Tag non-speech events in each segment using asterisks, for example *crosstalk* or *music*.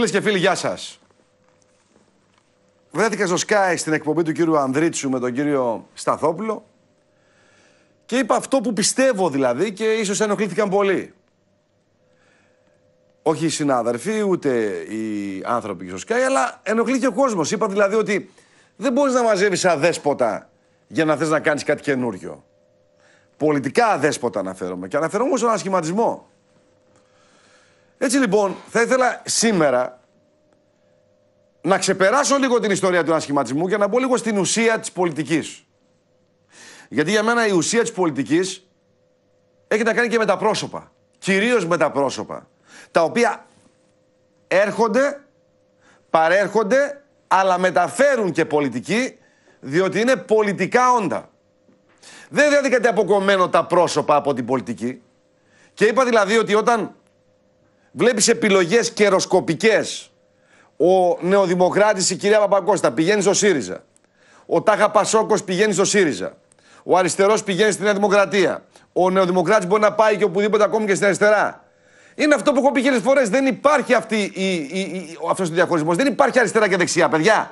Φίλες και φίλοι, γεια σας. Βρέθηκα στο Sky στην εκπομπή του κύριου Ανδρίτσου με τον κύριο Σταθόπουλο και είπα αυτό που πιστεύω δηλαδή και ίσως ενοχλήθηκαν πολύ. Όχι οι συνάδελφοι, ούτε οι άνθρωποι στο Sky, αλλά ενοχλήθηκε ο κόσμος. Είπα δηλαδή ότι δεν μπορείς να μαζεύεις αδέσποτα για να θες να κάνεις κάτι καινούριο. Πολιτικά αδέσποτα αναφέρομαι. Και αναφέρομαι στον ασχηματισμό. Έτσι λοιπόν, θα ήθελα σήμερα να ξεπεράσω λίγο την ιστορία του ανασχηματισμού και να μπω λίγο στην ουσία της πολιτικής. Γιατί για μένα η ουσία της πολιτικής έχει να κάνει και με τα πρόσωπα. Κυρίως με τα πρόσωπα. Τα οποία έρχονται, παρέρχονται, αλλά μεταφέρουν και πολιτική, διότι είναι πολιτικά όντα. Δεν δηλαδή αποκομμένο τα πρόσωπα από την πολιτική. Και είπα δηλαδή ότι όταν βλέπεις επιλογές καιροσκοπικές ο Νεοδημοκράτης, η κυρία Παπακώστα, πηγαίνει στο ΣΥΡΙΖΑ. Ο Τάχα Πασόκος πηγαίνει στο ΣΥΡΙΖΑ. Ο αριστερός πηγαίνει στην Νέα Δημοκρατία. Ο Νεοδημοκράτης μπορεί να πάει και οπουδήποτε ακόμη και στην αριστερά. Είναι αυτό που έχω πει χίλιες φορές. Δεν υπάρχει αυτή η, η, αυτός ο διαχωρισμός. Δεν υπάρχει αριστερά και δεξιά, παιδιά.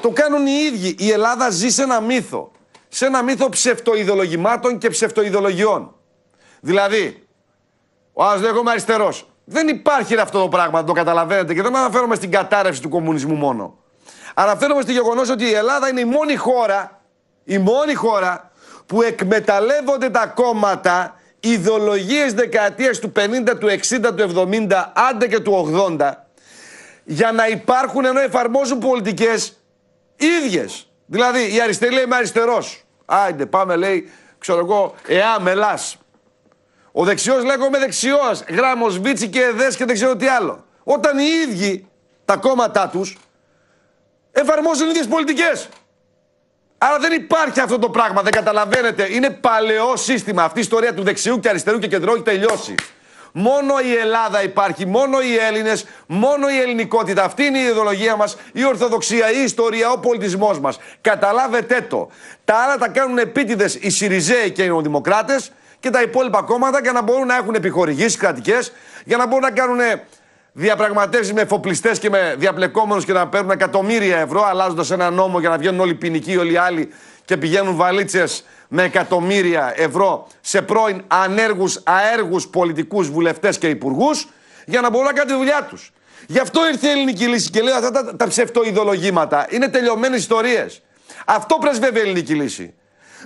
Το κάνουν οι ίδιοι. Η Ελλάδα ζει σε ένα μύθο. Σε ένα μύθο ψευτοειδολογημάτων και ψευτοειδολογιών. Δηλαδή, ο άλλος λέγομαι αριστερός. Δεν υπάρχει αυτό το πράγμα, το καταλαβαίνετε. Και δεν αναφέρομαι στην κατάρρευση του κομμουνισμού μόνο. Αναφέρομαι στο γεγονός ότι η Ελλάδα είναι η μόνη χώρα, η μόνη χώρα που εκμεταλλεύονται τα κόμματα ιδεολογίες δεκαετία του 50, του 60, του 70, άντε και του 80, για να υπάρχουν ενώ εφαρμόζουν πολιτικές ίδιες. Δηλαδή η αριστερή λέει είμαι αριστερός. Άιντε, πάμε λέει, ξέρω εγώ, εάν μελάς, ο δεξιός λέγομαι δεξιός. Γράμμος Βίτσι και Εδέ και δεν ξέρω τι άλλο. Όταν οι ίδιοι τα κόμματά τους εφαρμόζουν ίδιες πολιτικές. Άρα δεν υπάρχει αυτό το πράγμα, δεν καταλαβαίνετε. Είναι παλαιό σύστημα. Αυτή η ιστορία του δεξιού και αριστερού και κεντρώου έχει τελειώσει. Μόνο η Ελλάδα υπάρχει, μόνο οι Έλληνες, μόνο η ελληνικότητα. Αυτή είναι η ιδεολογία μας, η Ορθοδοξία, η ιστορία, ο πολιτισμός μας. Καταλάβετε το. Τα άλλα τα κάνουν επίτηδες οι Σιριζέοι και οι Δημοκράτες και τα υπόλοιπα κόμματα για να μπορούν να έχουν επιχορηγήσει κρατικές, για να μπορούν να κάνουν ε, διαπραγματεύσεις με εφοπλιστές και με διαπλεκόμενους και να παίρνουν εκατομμύρια ευρώ, αλλάζοντας ένα νόμο για να βγαίνουν όλοι ποινικοί, όλοι οι άλλοι και πηγαίνουν βαλίτσες με εκατομμύρια ευρώ σε πρώην ανέργους, αέργους πολιτικούς βουλευτές και υπουργούς, για να μπορούν να κάνουν τη δουλειά τους. Γι' αυτό ήρθε η ελληνική λύση και λέω αυτά τα, τα ψευτοειδολογήματα. Είναι τελειωμένες ιστορίες. Αυτό πρεσβεύει η ελληνική λύση.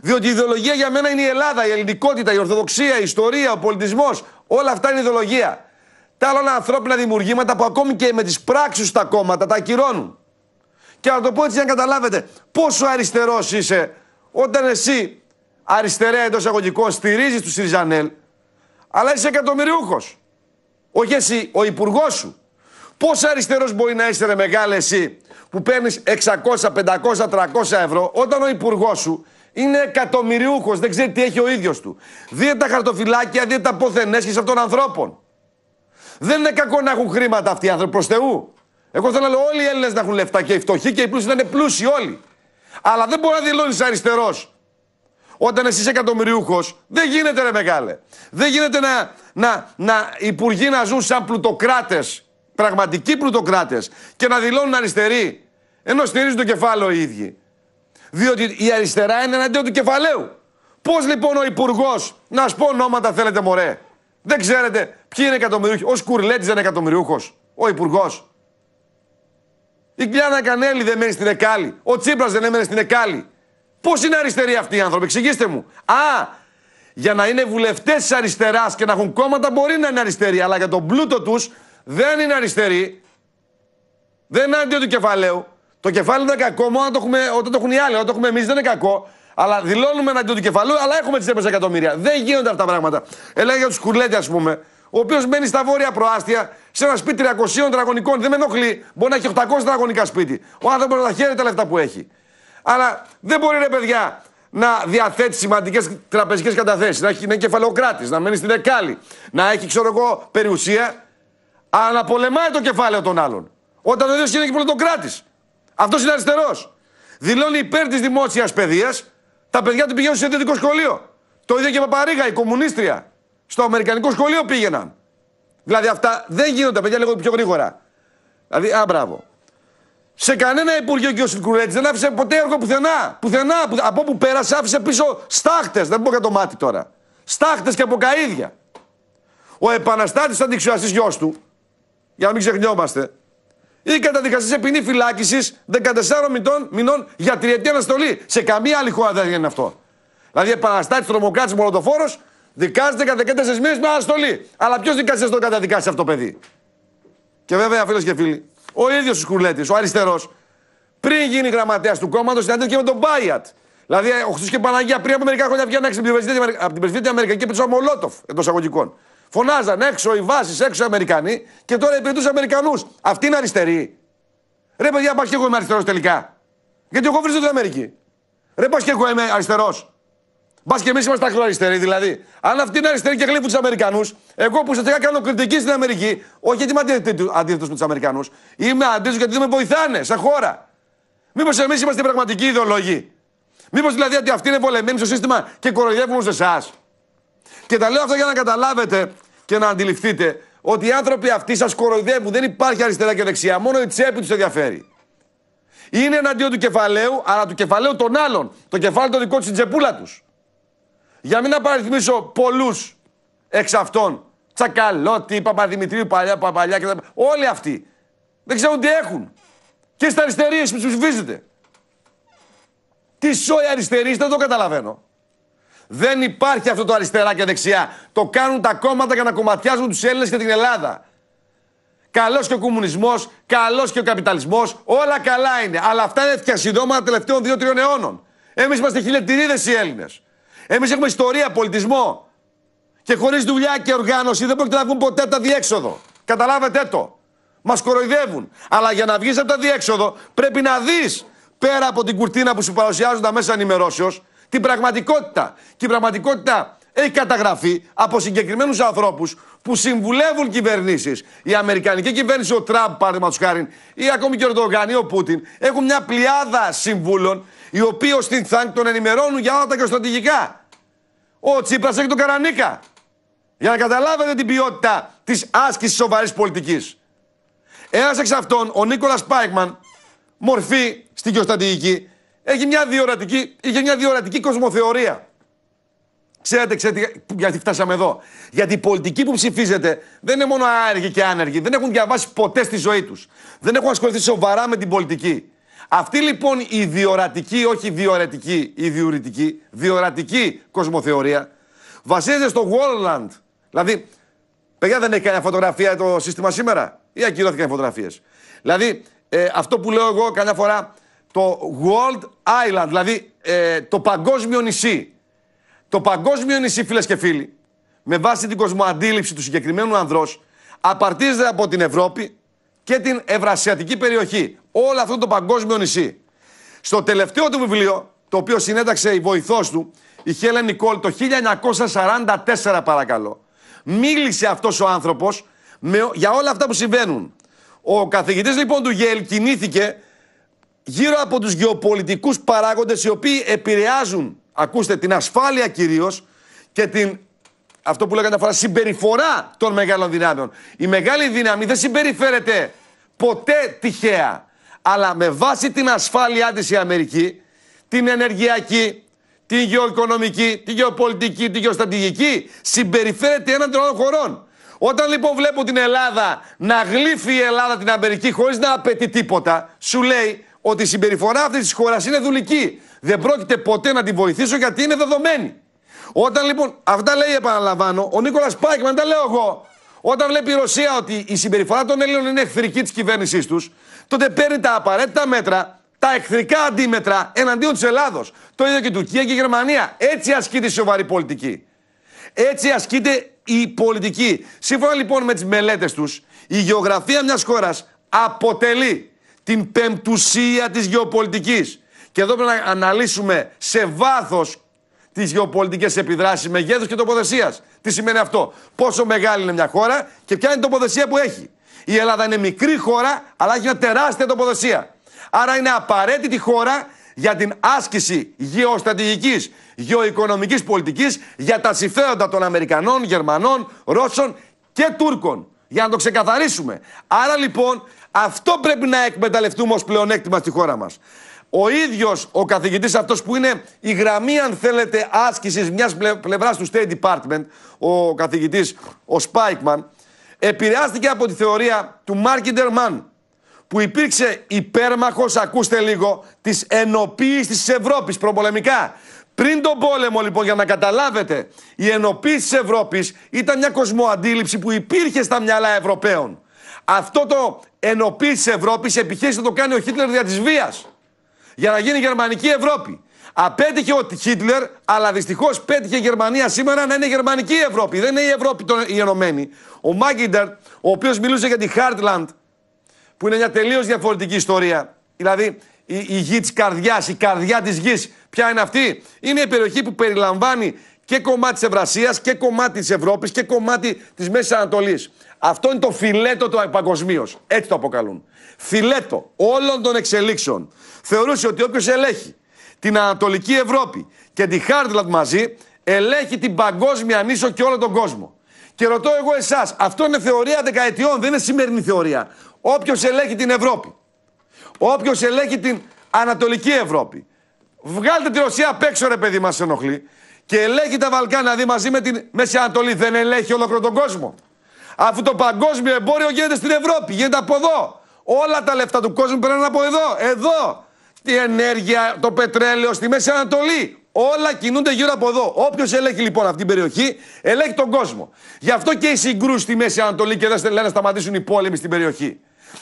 Διότι η ιδεολογία για μένα είναι η Ελλάδα, η ελληνικότητα, η ορθοδοξία, η ιστορία, ο πολιτισμός. Όλα αυτά είναι ιδεολογία. Τα άλλα ανθρώπινα δημιουργήματα που ακόμη και με τις πράξεις τα κόμματα τα ακυρώνουν. Και να το πω έτσι για να καταλάβετε πόσο αριστερός είσαι όταν εσύ αριστερά εντός αγωγικών στηρίζεις τους Σιριζανέλ, αλλά είσαι εκατομμυριούχος. Όχι εσύ, ο υπουργός σου. Πόσο αριστερός μπορεί να είσαι, ρε μεγάλε εσύ, που παίρνεις 600, 500, 300 ευρώ, όταν ο υπουργός σου είναι εκατομμυριούχος, δεν ξέρει τι έχει ο ίδιος του. Δείτε τα χαρτοφυλάκια, δείτε τα ποθενέσχη αυτών των ανθρώπων. Δεν είναι κακό να έχουν χρήματα αυτοί οι άνθρωποι προς Θεού. Εγώ θέλω να λέω όλοι οι Έλληνες να έχουν λεφτά και οι φτωχοί και οι πλούσιοι να είναι πλούσιοι όλοι. Αλλά δεν μπορεί να δηλώνεις αριστερός όταν εσύ είσαι εκατομμυριούχος. Δεν γίνεται ρε μεγάλε. Δεν γίνεται να, να, να υπουργοί να ζουν σαν πλουτοκράτες, πραγματικοί πλουτοκράτες και να δηλώνουν αριστεροί ενώ στηρίζουν το κεφάλαιο οι ίδιοι. Διότι η αριστερά είναι εναντίον του κεφαλαίου. Πώς λοιπόν ο υπουργός, να σου πω ονόματα θέλετε μωρέ. Δεν ξέρετε ποιοι είναι εκατομμυρίουχοι. Ο Σκουρλέτης δεν είναι εκατομμυρίουχο. Ο υπουργός. Η Κλιάνα Κανέλη δεν μένει στην Εκάλη. Ο Τσίπρας δεν έμενε στην Εκάλη. Πώς είναι αριστεροί αυτοί οι άνθρωποι, εξηγήστε μου. Α, για να είναι βουλευτές της αριστεράς και να έχουν κόμματα μπορεί να είναι αριστεροί, αλλά για τον πλούτο τους δεν είναι αριστεροί. Δεν είναι αντίον του κεφαλαίου. Το κεφάλι δεν είναι κακό, μόνο το έχουμε, όταν το έχουν οι άλλοι. Όταν το έχουμε εμείς δεν είναι κακό. Αλλά δηλώνουμε εναντίον του κεφαλού, αλλά έχουμε τις έπεσε εκατομμύρια. Δεν γίνονται αυτά τα πράγματα. Ελά για τους κουλέτες, ας πούμε, ο οποίος μένει στα βόρεια προάστια, σε ένα σπίτι 300 τραγωνικών. Δεν με ενοχλεί. Μπορεί να έχει 800 τραγωνικά σπίτι. Ο άνθρωπος να χαίρεται τα λεφτά που έχει. Αλλά δεν μπορεί, ρε παιδιά, να διαθέτει σημαντικές τραπεζικές καταθέσεις, να, έχει, να μένει στην Εκάλη, να έχει, ξέρω εγώ, περιουσία. Αλλά να πολεμάει το κεφάλαιο των άλλων. Όταν ο ίδιος είναι και πρωτοκράτης. Αυτός είναι αριστερός. Δηλώνει υπέρ της δημόσιας παιδείας. Τα παιδιά του πηγαίνουν σε ιδιωτικό σχολείο. Το ίδιο και η Παπαρίγα, η κομμουνίστρια. Στο Αμερικανικό σχολείο πήγαιναν. Δηλαδή αυτά δεν γίνονται, παιδιά, λίγο πιο γρήγορα. Δηλαδή, α, μπράβο. Σε κανένα Υπουργείο και ο Σιλκουρέτη δεν άφησε ποτέ έργο πουθενά. Πουθενά. Από όπου πέρασε, άφησε πίσω στάχτες. Δεν πω το μάτι τώρα. Στάχτες και από καίδια. Ο επαναστάτης αντιξιαστή γιος του, για να μην ξεχνιόμαστε, ή καταδικαστεί σε ποινή φυλάκισης 14 μηνών, μηνών για τριετή αναστολή. Σε καμία άλλη χώρα δεν είναι αυτό. Δηλαδή, επαναστάτης τρομοκράτης μολοτοφόρο δικάζεται κατά 14 μήνες με αναστολή. Αλλά ποιος δικαστή το καταδικάσει αυτό το παιδί. Και βέβαια, φίλες και φίλοι, ο ίδιος ο Σκουλέτη, ο αριστερός, πριν γίνει γραμματέας του κόμματος, και με τον Μπάιατ. Δηλαδή, ο Χρυσό και Παναγία πριν από μερικά χρόνια πια να από την πρεσβεία Αμερικανική Αμερική εντός αγωγικών. Φωνάζαν έξω οι βάσεις, έξω οι Αμερικανοί και τώρα υπηρετούν Αμερικανού. Αυτή είναι αριστερή. Ρε παιδιά, πας και εγώ είμαι αριστερός τελικά. Γιατί εγώ βρίσκω την Αμερική. Ρε πας και εγώ είμαι αριστερός. Μπα και εμείς είμαστε ακροαριστεροί δηλαδή. Αν αυτή είναι αριστερή και γλύφουν τους Αμερικανούς, εγώ που ουσιαστικά κάνω κριτική στην Αμερική, όχι γιατί είμαι αντίθετος με τους Αμερικανούς, είμαι αντίθετος γιατί δεν με βοηθάνε σαν χώρα. Μήπως εμείς είμαστε πραγματικοί ιδεολόγοι. Μήπως δηλαδή ότι αυτή είναι βολεμένοι στο σύστημα και κοροϊδεύουν σε εσάς. Και τα λέω αυτά για να καταλάβετε και να αντιληφθείτε ότι οι άνθρωποι αυτοί σας κοροϊδεύουν. Δεν υπάρχει αριστερά και δεξιά. Μόνο η τσέπη τους ενδιαφέρει. Είναι εναντίον του κεφαλαίου, αλλά του κεφαλαίου των άλλων. Το κεφάλι το δικό τους στην τσεπούλα τους. Για μην απαριθμίσω πολλούς εξ αυτών. Τσακαλώτη, Παπαδημητρίου, παλιά, παπαλιά τα... Όλοι αυτοί δεν ξέρουν τι έχουν. Και στα αριστερίες που ψηφίζετε. Τι σόι αριστερή δεν το καταλαβαίνω. Δεν υπάρχει αυτό το αριστερά και δεξιά. Το κάνουν τα κόμματα για να κομματιάζουν τους Έλληνες και την Ελλάδα. Καλός και ο κομμουνισμός, καλός και ο καπιταλισμός, όλα καλά είναι. Αλλά αυτά είναι φτιασιδώματα τελευταίων δύο-τριών αιώνων. Εμείς είμαστε χιλιατηρίδε οι Έλληνες. Εμείς έχουμε ιστορία, πολιτισμό. Και χωρίς δουλειά και οργάνωση δεν πρόκειται να βγουν ποτέ τα διέξοδο. Καταλάβετε το. Μας κοροϊδεύουν. Αλλά για να βγεις από τα διέξοδο πρέπει να δεις πέρα από την κουρτίνα που σου παρουσιάζουν τα μέσα ενημερώσεως την πραγματικότητα. Και η πραγματικότητα έχει καταγραφεί από συγκεκριμένους ανθρώπους που συμβουλεύουν κυβερνήσεις. Η Αμερικανική κυβέρνηση, ο Τραμπ, παραδείγματος χάρη, ή ακόμη και ο Ερντογάν ή ο Πούτιν, έχουν μια πλειάδα συμβούλων, οι οποίοι στην Θάνκ τον ενημερώνουν για όλα τα και στρατηγικά. Ο Τσίπρας έχει τον Καρανίκα. Για να καταλάβετε την ποιότητα της άσκησης σοβαρής πολιτικής. Ένας εξ αυτών, ο Νίκολας Πάικμαν, μορφή στην γεωστρατηγική, έχει μια διορατική, είχε μια διορατική κοσμοθεωρία. Ξέρετε, ξέρετε γιατί φτάσαμε εδώ. Γιατί οι πολιτικοί που ψηφίζετε δεν είναι μόνο άργοι και άνεργοι. Δεν έχουν διαβάσει ποτέ στη ζωή τους. Δεν έχουν ασχοληθεί σοβαρά με την πολιτική. Αυτή λοιπόν η διορατική, όχι διορατική η διουρητική, διορατική κοσμοθεωρία βασίζεται στο Wallland. Δηλαδή, παιδιά δεν έχει κανένα φωτογραφία το σύστημα σήμερα ή ακυρώθηκαν οι φωτογραφίες. Δηλαδή, ε, αυτό που λέω εγώ κανένα φορά το World Island, δηλαδή ε, το παγκόσμιο νησί. Το παγκόσμιο νησί, φίλες και φίλοι, με βάση την κοσμοαντίληψη του συγκεκριμένου ανδρός, απαρτίζεται από την Ευρώπη και την Ευρασιατική περιοχή. Όλο αυτό το παγκόσμιο νησί. Στο τελευταίο του βιβλίο, το οποίο συνέταξε η βοηθός του, η Χέλε Νικόλ, το 1944 παρακαλώ, μίλησε αυτός ο άνθρωπος για όλα αυτά που συμβαίνουν. Ο καθηγητής λοιπόν του Γέλ κινήθηκε γύρω από τους γεωπολιτικούς παράγοντες οι οποίοι επηρεάζουν, ακούστε, την ασφάλεια κυρίως και την, αυτό που λέγανε φορά, συμπεριφορά των μεγάλων δυνάμεων. Η μεγάλη δύναμη δεν συμπεριφέρεται ποτέ τυχαία, αλλά με βάση την ασφάλειά της η Αμερική, την ενεργειακή, την γεωοικονομική, την γεωπολιτική, την γεωστρατηγική, συμπεριφέρεται έναν των χωρών. Όταν λοιπόν βλέπω την Ελλάδα να γλύφει η Ελλάδα την Αμερική χωρίς να απαιτεί τίποτα, σου λέει ότι η συμπεριφορά αυτής της χώρας είναι δουλική. Δεν πρόκειται ποτέ να την βοηθήσω γιατί είναι δεδομένη. Όταν λοιπόν, αυτά λέει επαναλαμβάνω, ο Νίκολας Πάικμαν, τα λέω εγώ, όταν βλέπει η Ρωσία ότι η συμπεριφορά των Έλληνων είναι εχθρική της κυβέρνησής τους, τότε παίρνει τα απαραίτητα μέτρα, τα εχθρικά αντίμετρα εναντίον της Ελλάδος. Το ίδιο και η Τουρκία και η Γερμανία. Έτσι ασκείται η σοβαρή πολιτική. Έτσι ασκείται η πολιτική. Σύμφωνα λοιπόν με τις μελέτες τους, η γεωγραφία μιας χώρας αποτελεί την πεμπτουσία της γεωπολιτικής. Και εδώ πρέπει να αναλύσουμε σε βάθος τις γεωπολιτικές επιδράσεις μεγέθους και τοποθεσίας. Τι σημαίνει αυτό. Πόσο μεγάλη είναι μια χώρα και ποια είναι η τοποθεσία που έχει. Η Ελλάδα είναι μικρή χώρα, αλλά έχει μια τεράστια τοποθεσία. Άρα είναι απαραίτητη χώρα για την άσκηση γεωστρατηγικής, γεωοικονομικής πολιτικής για τα συμφέροντα των Αμερικανών, Γερμανών, Ρώσων και Τούρκων. Για να το ξεκαθαρίσουμε. Άρα λοιπόν αυτό πρέπει να εκμεταλλευτούμε ως πλεονέκτημα στη χώρα μας. Ο ίδιος ο καθηγητής αυτός που είναι η γραμμή αν θέλετε άσκησης μιας πλευράς του State Department, ο καθηγητής ο Σπάικμαν, επηρεάστηκε από τη θεωρία του Μάρκιντερ Μαν, που υπήρξε υπέρμαχος, ακούστε λίγο, της ενοποίησης της Ευρώπης προπολεμικά. Πριν τον πόλεμο, λοιπόν, για να καταλάβετε, η ενοποίηση της Ευρώπης ήταν μια κοσμοαντίληψη που υπήρχε στα μυαλά Ευρωπαίων. Αυτό το τη Ευρώπη επιχείρησε να το κάνει ο Χίτλερ δια της βίας. Για να γίνει γερμανική Ευρώπη. Απέτυχε ο Χίτλερ, αλλά δυστυχώς πέτυχε η Γερμανία σήμερα να είναι γερμανική Ευρώπη. Δεν είναι η Ευρώπη η Ενωμένη. Ο Μάγκιντερ, ο οποίος μιλούσε για τη Χάρτλαντ, που είναι μια τελείως διαφορετική ιστορία. Δηλαδή, η, η γη της καρδιάς, η καρδιά της γης, ποια είναι αυτή. Είναι η περιοχή που περιλαμβάνει και κομμάτι της Ευρασίας και κομμάτι της Ευρώπης και κομμάτι της Μέσης Ανατολής. Αυτό είναι το φιλέτο του παγκοσμίως. Έτσι το αποκαλούν. Φιλέτο όλων των εξελίξεων. Θεωρούσε ότι όποιος ελέγχει την Ανατολική Ευρώπη και τη Χάρτλαντ μαζί, ελέγχει την παγκόσμια νήσο και όλο τον κόσμο. Και ρωτώ εγώ εσάς, αυτό είναι θεωρία δεκαετιών, δεν είναι σημερινή θεωρία. Όποιος ελέγχει την Ευρώπη, όποιος ελέγχει την Ανατολική Ευρώπη, βγάλτε τη Ρωσία απ' έξω, ρε παιδί μας, ενοχλεί. Και ελέγχει τα Βαλκάνια, δηλαδή μαζί με την Μέση Ανατολή, δεν ελέγχει ολόκληρο τον κόσμο. Αφού το παγκόσμιο εμπόριο γίνεται στην Ευρώπη, γίνεται από εδώ. Όλα τα λεφτά του κόσμου περνάνε από εδώ. Εδώ. Τη ενέργεια, το πετρέλαιο, στη Μέση Ανατολή. Όλα κινούνται γύρω από εδώ. Όποιος ελέγχει λοιπόν αυτή την περιοχή, ελέγχει τον κόσμο. Γι' αυτό και οι συγκρού στη Μέση Ανατολή και δεν λένε να σταματήσουν οι πόλεμοι στην περιοχή.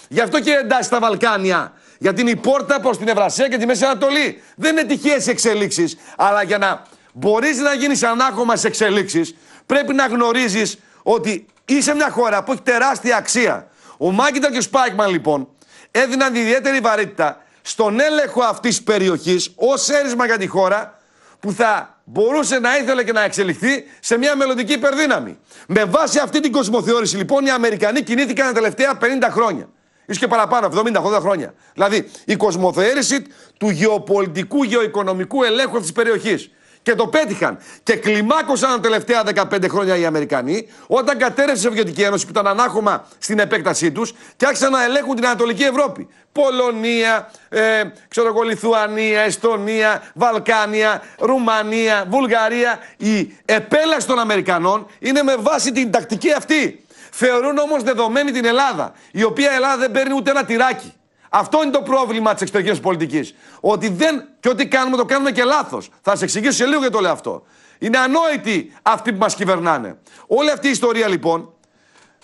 Γι' αυτό και εντάσεις στα Βαλκάνια. Γιατί είναι η πόρτα προς την Ευρασία και τη Μέση Ανατολή. Δεν είναι τυχαίες εξελίξεις. Αλλά για να μπορείς να γίνεις ανάγχωμα σε εξελίξεις, πρέπει να γνωρίζεις ότι Είσαι μια χώρα που έχει τεράστια αξία. Ο Μάγκητα και ο Σπάικμαν λοιπόν έδιναν ιδιαίτερη βαρύτητα στον έλεγχο αυτής της περιοχής ως έρισμα για τη χώρα που θα μπορούσε να ήθελε και να εξελιχθεί σε μια μελλοντική υπερδύναμη. Με βάση αυτή την κοσμοθεώρηση λοιπόν οι Αμερικανοί κινήθηκαν τα τελευταία 50 χρόνια. Ίσως και παραπάνω, 70-80 χρόνια. Δηλαδή η κοσμοθεώρηση του γεωπολιτικού, γεωοικονομικού ελέγχου αυτής της περιοχής. Και το πέτυχαν. Και κλιμάκωσαν τα τελευταία 15 χρόνια οι Αμερικανοί, όταν κατέρευσε η Σοβιετική Ένωση που ήταν ανάχωμα στην επέκτασή τους και άρχισαν να ελέγχουν την Ανατολική Ευρώπη. Πολωνία, ε, ξέρω εγώ, Λιθουανία, Εστονία, Βαλκάνια, Ρουμανία, Βουλγαρία. Η επέλαση των Αμερικανών είναι με βάση την τακτική αυτή. Θεωρούν όμως δεδομένη την Ελλάδα, η οποία Ελλάδα δεν παίρνει ούτε ένα τυράκι. Αυτό είναι το πρόβλημα της εξωτερικής πολιτικής. Ότι δεν. και ό,τι κάνουμε το κάνουμε και λάθος. Θα σε εξηγήσω σε λίγο γιατί το λέω αυτό. Είναι ανόητοι αυτοί που μας κυβερνάνε. Όλη αυτή η ιστορία λοιπόν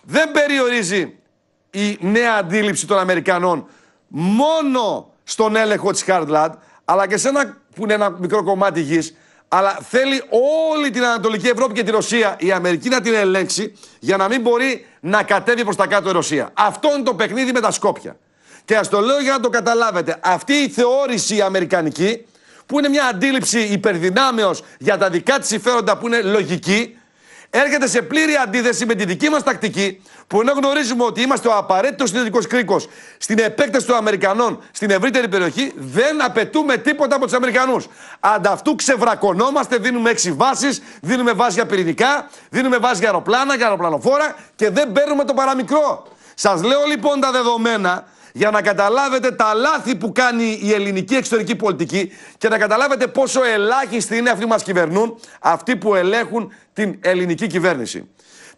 δεν περιορίζει η νέα αντίληψη των Αμερικανών μόνο στον έλεγχο της Χαρτλάντ, αλλά και σε ένα που είναι ένα μικρό κομμάτι γης. Αλλά θέλει όλη την Ανατολική Ευρώπη και τη Ρωσία η Αμερική να την ελέγξει για να μην μπορεί να κατέβει προς τα κάτω η Ρωσία. Αυτό είναι το παιχνίδι με τα Σκόπια. Και ας το λέω για να το καταλάβετε. Αυτή η θεώρηση η αμερικανική, που είναι μια αντίληψη υπερδυνάμεως για τα δικά της συμφέροντα που είναι λογική, έρχεται σε πλήρη αντίθεση με τη δική μας τακτική, που ενώ γνωρίζουμε ότι είμαστε ο απαραίτητος συνδετικός κρίκος στην επέκταση των Αμερικανών στην ευρύτερη περιοχή, δεν απαιτούμε τίποτα από τους Αμερικανούς. Ανταυτού ξεβρακωνόμαστε, δίνουμε έξι βάσεις, δίνουμε βάση για πυρηνικά, δίνουμε βάση για αεροπλάνα, για αεροπλανοφόρα και δεν παίρνουμε το παραμικρό. Σας λέω λοιπόν τα δεδομένα για να καταλάβετε τα λάθη που κάνει η ελληνική εξωτερική πολιτική και να καταλάβετε πόσο ελάχιστοι είναι αυτοί που μας κυβερνούν, αυτοί που ελέγχουν την ελληνική κυβέρνηση.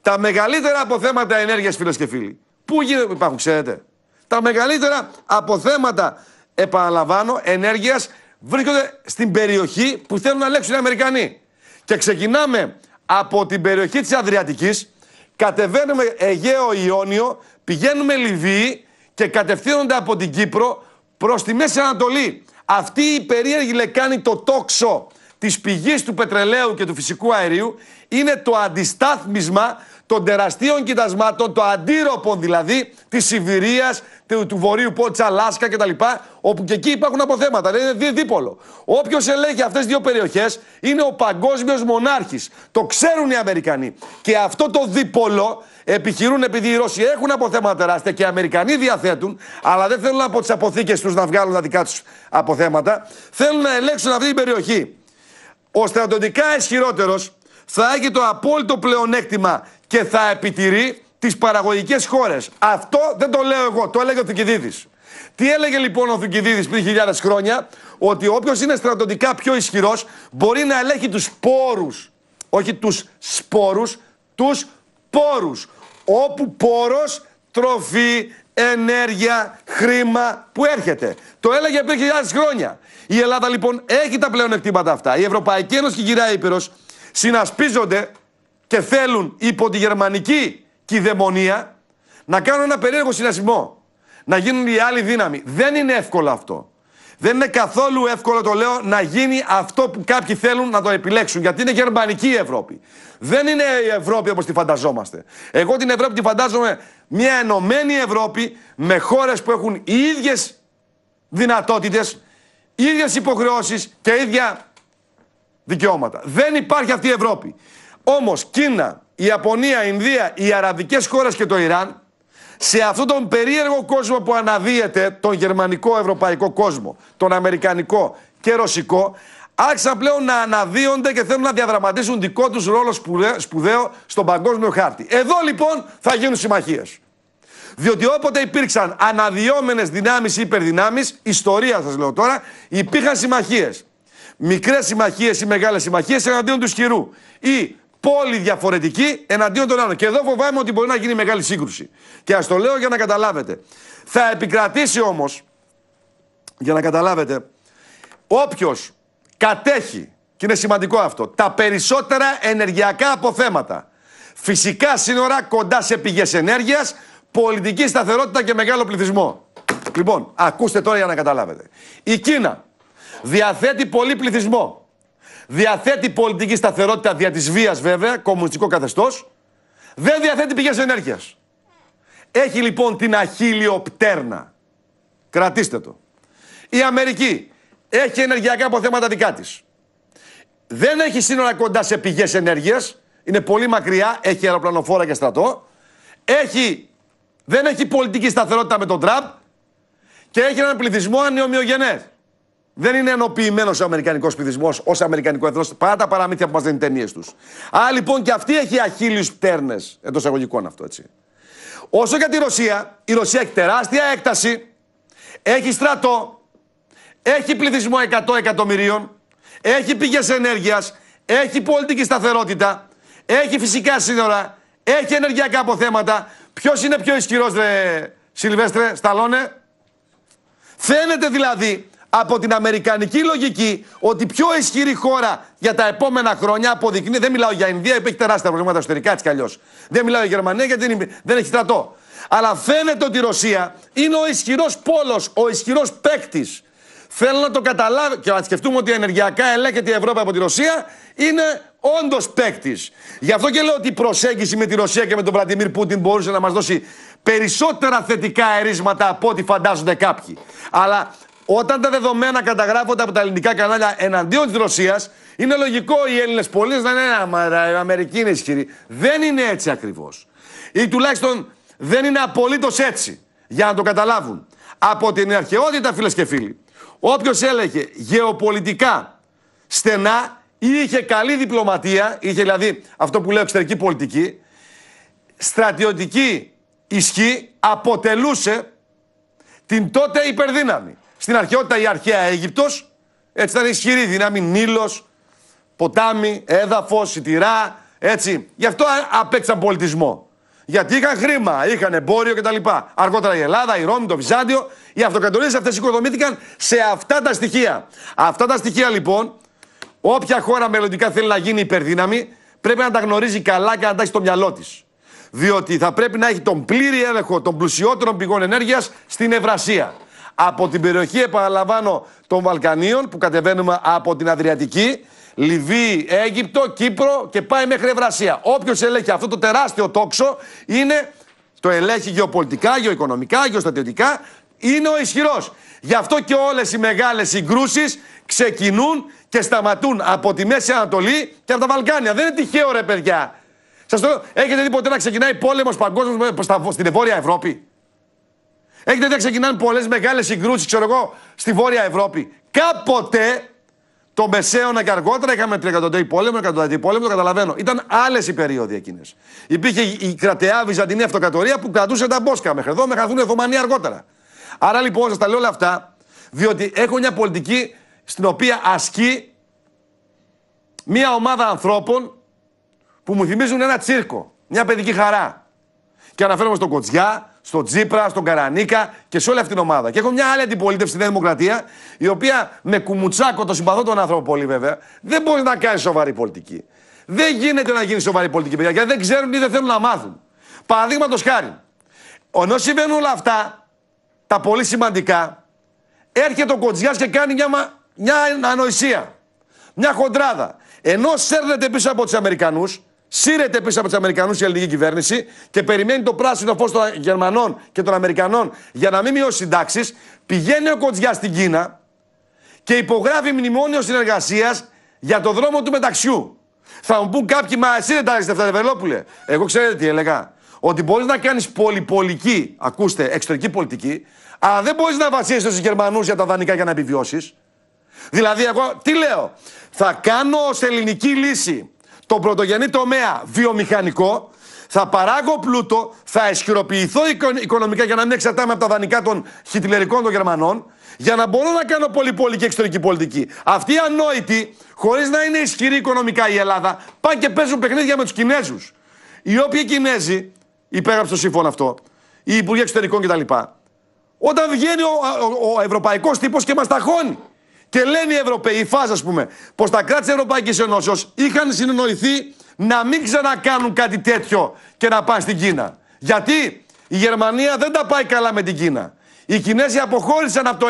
Τα μεγαλύτερα αποθέματα ενέργειας, φίλε και φίλοι, πού γίνεται, υπάρχουν, ξέρετε. Τα μεγαλύτερα αποθέματα, επαναλαμβάνω, ενέργειας βρίσκονται στην περιοχή που υπαρχουν ξερετε τα μεγαλυτερα αποθεματα επαναλαμβανω ενεργειας βρισκονται στην περιοχη που θελουν να ελέγξουν οι Αμερικανοί. Και ξεκινάμε από την περιοχή της Αδριατικής, κατεβαίνουμε Αιγαίο Ιόνιο, πηγαίνουμε Λιβύη, και κατευθύνονται από την Κύπρο προς τη Μέση Ανατολή. Αυτή η περίεργη λεκάνη το τόξο της πηγής του πετρελαίου και του φυσικού αερίου είναι το αντιστάθμισμα των τεραστίων κοιτασμάτων, το αντίρροπων δηλαδή, της Σιβηρίας, του, του Βορείου Πότσα τη κτλ. Όπου και εκεί υπάρχουν αποθέματα. Δεν είναι δι, δίπολο. Όποιος ελέγχει αυτές τις δύο περιοχές είναι ο παγκόσμιος μονάρχης. Το ξέρουν οι Αμερικανοί. Και αυτό το δίπολο επιχειρούν επειδή οι Ρώσοι έχουν αποθέματα τεράστια και οι Αμερικανοί διαθέτουν, αλλά δεν θέλουν από τις αποθήκες τους να βγάλουν τα δικά τους αποθέματα. Θέλουν να ελέγξουν αυτή την περιοχή. Ο στρατοντικά ισχυρότερος θα έχει το απόλυτο πλεονέκτημα και θα επιτηρεί τις παραγωγικές χώρες. Αυτό δεν το λέω εγώ, το έλεγε ο Θουκυδίδης. Τι έλεγε λοιπόν ο Θουκυδίδης πριν χιλιάδες χρόνια, ότι όποιος είναι στρατοντικά πιο ισχυρός μπορεί να ελέγχει τους σπόρους. Όχι τους σπόρους, τους πόρους. Όπου πόρος, τροφή, ενέργεια, χρήμα που έρχεται. Το έλεγε πριν χιλιάδες χρόνια. Η Ελλάδα λοιπόν έχει τα πλέον εκτίματα αυτά. Η Ευρωπαϊκή Ένωση και η κυρία Ήπειρος συνασπίζονται και θέλουν υπό τη γερμανική κυδαιμονία να κάνουν ένα περίεργο συνασπισμό. Να γίνουν οι άλλοι δύναμη. Δεν είναι εύκολο αυτό. Δεν είναι καθόλου εύκολο, το λέω, να γίνει αυτό που κάποιοι θέλουν να το επιλέξουν. Γιατί είναι γερμανική η Ευρώπη. Δεν είναι η Ευρώπη όπως τη φανταζόμαστε. Εγώ την Ευρώπη τη φαντάζομαι μια ενωμένη Ευρώπη με χώρες που έχουν οι ίδιες δυνατότητες, οι υποχρεώσεις και ίδια δικαιώματα. Δεν υπάρχει αυτή η Ευρώπη. Όμως Κίνα, η Ιαπωνία, η Ινδία, οι αραβικές χώρες και το Ιράν, σε αυτόν τον περίεργο κόσμο που αναδύεται, τον γερμανικό ευρωπαϊκό κόσμο, τον αμερικανικό και ρωσικό, άρχισαν πλέον να αναδύονται και θέλουν να διαδραματίσουν δικό τους ρόλο σπουδαίο στον παγκόσμιο χάρτη. Εδώ λοιπόν θα γίνουν συμμαχίες. Διότι όποτε υπήρξαν αναδυόμενες δυνάμεις ή υπερδυνάμεις, ιστορία σας λέω τώρα, υπήρχαν συμμαχίες. Μικρές συμμαχίες ή μεγάλες συμμαχίες εναντίον του ισχυρού. Ή πόλη διαφορετική εναντίον των άλλων. Και εδώ φοβάμαι ότι μπορεί να γίνει μεγάλη σύγκρουση. Και ας το λέω για να καταλάβετε. Θα επικρατήσει όμως, για να καταλάβετε, όποιος κατέχει, και είναι σημαντικό αυτό, τα περισσότερα ενεργειακά αποθέματα. Φυσικά σύνορα κοντά σε πηγές ενέργειας, πολιτική σταθερότητα και μεγάλο πληθυσμό. Λοιπόν, ακούστε τώρα για να καταλάβετε. Η Κίνα διαθέτει πολύ πληθυσμό. Διαθέτει πολιτική σταθερότητα δια της βίας, βέβαια, κομμουνιστικό καθεστώς. Δεν διαθέτει πηγές ενέργειας. Έχει λοιπόν την αχίλιο πτέρνα. Κρατήστε το. Η Αμερική έχει ενεργειακά αποθέματα δικά της. Δεν έχει σύνορα κοντά σε πηγές ενέργειας. Είναι πολύ μακριά. Έχει αεροπλανοφόρα και στρατό. Έχει, δεν έχει πολιτική σταθερότητα με τον Τραμπ. Και έχει έναν πληθυσμό ανεομοιογενέ. Δεν είναι ενοποιημένος ο Αμερικανικός πληθυσμός ως Αμερικανικό έθνος, παρά τα παραμύθια που μας δίνουν οι ταινίες τους. Άρα λοιπόν και αυτή έχει αχίλιους πτέρνες, εντός εισαγωγικών αυτό έτσι. Όσο για τη Ρωσία, η Ρωσία έχει τεράστια έκταση, έχει στρατό, έχει πληθυσμό 100 εκατομμυρίων, έχει πηγές ενέργειας, έχει πολιτική σταθερότητα, έχει φυσικά σύνορα, έχει ενεργειακά αποθέματα. Ποιος είναι πιο ισχυρός, ρε Σιλβέστρε, Σταλόνε. Φαίνεται δηλαδή από την αμερικανική λογική ότι πιο ισχυρή χώρα για τα επόμενα χρόνια αποδεικνύει. Δεν μιλάω για Ινδία, που έχει τεράστια προβλήματα εσωτερικά, έτσι κι αλλιώς. Δεν μιλάω για Γερμανία, γιατί δεν έχει στρατό. Αλλά φαίνεται ότι η Ρωσία είναι ο ισχυρός πόλος, ο ισχυρός παίκτης Θέλω να το καταλάβει και να σκεφτούμε ότι ενεργειακά ελέγχεται η Ευρώπη από τη Ρωσία, είναι όντως παίκτης. Γι' αυτό και λέω ότι η προσέγγιση με τη Ρωσία και με τον Βραντιμίρ Πούτιν μπορούσε να μας δώσει περισσότερα θετικά ερίσματα από ό,τι φαντάζονται κάποιοι. Αλλά όταν τα δεδομένα καταγράφονται από τα ελληνικά κανάλια εναντίον της Ρωσίας, είναι λογικό οι Έλληνες πολίτες να λένε Η Αμερική είναι ισχυρή. Δεν είναι έτσι ακριβώς. Ή τουλάχιστον δεν είναι απολύτως έτσι. Για να το καταλάβουν. Από την αρχαιότητα, φίλες και φίλοι, Όποιος έλεγε γεωπολιτικά στενά η είχε καλή διπλωματία, είχε δηλαδή αυτό που λέω εξωτερική πολιτική, στρατιωτική ισχύ αποτελούσε την τότε υπερδύναμη. Στην αρχαιότητα η αρχαία Αίγυπτος, έτσι ήταν ισχυρή δύναμη, νηλος ποτάμι, έδαφος, σιτηρά, έτσι. Γι' αυτό απέξαν πολιτισμό. Γιατί είχαν χρήμα, είχαν εμπόριο κτλ. Αργότερα η Ελλάδα, η Ρώμη, το Βυζάντιο, οι αυτοκρατορίες αυτές οικοδομήθηκαν σε αυτά τα στοιχεία. Αυτά τα στοιχεία λοιπόν, όποια χώρα μελλοντικά θέλει να γίνει υπερδύναμη, πρέπει να τα γνωρίζει καλά και να τα έχει στο μυαλό της. Διότι θα πρέπει να έχει τον πλήρη έλεγχο των πλουσιότερων πηγών ενέργειας στην Ευρασία. Από την περιοχή, επαναλαμβάνω, των Βαλκανίων, που κατεβαίνουμε από την Αδριατική, Λιβύη, Αίγυπτο, Κύπρο και πάει μέχρι Ευρασία. Όποιος ελέγχει αυτό το τεράστιο τόξο είναι. Το ελέγχει γεωπολιτικά, γεωοικονομικά, γεωστατιωτικά. Είναι ο ισχυρός. Γι' αυτό και όλες οι μεγάλες συγκρούσεις ξεκινούν και σταματούν από τη Μέση Ανατολή και από τα Βαλκάνια. Δεν είναι τυχαίο, ρε παιδιά. Σας το... Έχετε δει ποτέ να ξεκινάει πόλεμος παγκόσμιος στην Βόρεια Ευρώπη. Έχετε δει να ξεκινάνε πολλές μεγάλες συγκρούσεις, ξέρω εγώ, στη Βόρεια Ευρώπη. Κάποτε το Μεσαίωνα και αργότερα είχαμε Πόλεμη, πόλεμο, εκατοντέι πόλεμο, το καταλαβαίνω. Ήταν άλλες οι περίοδοι εκείνες. Υπήρχε η κρατεά Βυζαντινή Αυτοκρατορία που κρατούσε τα μπόσκα μέχρι εδώ, με χαθούν δουν αργότερα. Άρα λοιπόν σας τα λέω όλα αυτά, διότι έχω μια πολιτική στην οποία ασκεί μια ομάδα ανθρώπων που μου θυμίζουν ένα τσίρκο, μια παιδική χαρά. Και αναφέρομαι στον Κοτσιά, στον Τζίπρα, στον Καρανίκα και σε όλη αυτήν την ομάδα. Και έχω μια άλλη αντιπολίτευση στη Δημοκρατία, η οποία με κουμουτσάκο το συμπαθώ τον άνθρωπο πολύ βέβαια, δεν μπορεί να κάνει σοβαρή πολιτική. Δεν γίνεται να γίνει σοβαρή πολιτική, παιδιά, γιατί δεν ξέρουν ή δεν θέλουν να μάθουν. Παραδείγματος χάρη, ενώ συμβαίνουν όλα αυτά, τα πολύ σημαντικά, έρχεται ο Κοντζιά και κάνει μια, μια ανοησία. Μια χοντράδα. Ενώ σέρνεται πίσω από τους Αμερικανούς, σύρεται πίσω από τους Αμερικανούς η ελληνική κυβέρνηση και περιμένει το πράσινο φως των Γερμανών και των Αμερικανών για να μην μειώσει συντάξεις. Πηγαίνει ο Κοτζιά στην Κίνα και υπογράφει μνημόνιο συνεργασίας για το δρόμο του μεταξιού. Θα μου πούν κάποιοι, μα εσύ δεν τα έλεγε αυτά, Δεβελόπουλε. Εγώ ξέρετε τι έλεγα. Ότι μπορείς να κάνεις πολυπολική, ακούστε, εξωτερική πολιτική, αλλά δεν μπορείς να βασίζεσαι στους Γερμανούς για τα δανεικά για να επιβιώσεις. Δηλαδή, εγώ τι λέω, θα κάνω ως ελληνική λύση το πρωτογενή τομέα βιομηχανικό, θα παράγω πλούτο, θα ισχυροποιηθώ οικονομικά για να μην εξαρτάμε από τα δανεικά των χιτλερικών των Γερμανών, για να μπορώ να κάνω πολύ και εξωτερική πολιτική. Αυτή οι ανόητοι, χωρίς να είναι ισχυρή οικονομικά η Ελλάδα, πάνε και παίζουν παιχνίδια με τους Κινέζους. Οι όποιοι Κινέζοι, υπέγραψε το σύμφωνο αυτό, οι Υπουργοί Εξωτερικών κτλ., όταν βγαίνει ο, ο, ο ευρωπαϊκός τύπος και μας ταχώνει. Και λένε οι Ευρωπαίοι, η ας πούμε, πως τα κράτη της Ευρωπαϊκής Ενώσεως είχαν συνεννοηθεί να μην ξανακάνουν κάτι τέτοιο και να πάνε στην Κίνα. Γιατί η Γερμανία δεν τα πάει καλά με την Κίνα. Οι Κινέζοι αποχώρησαν από το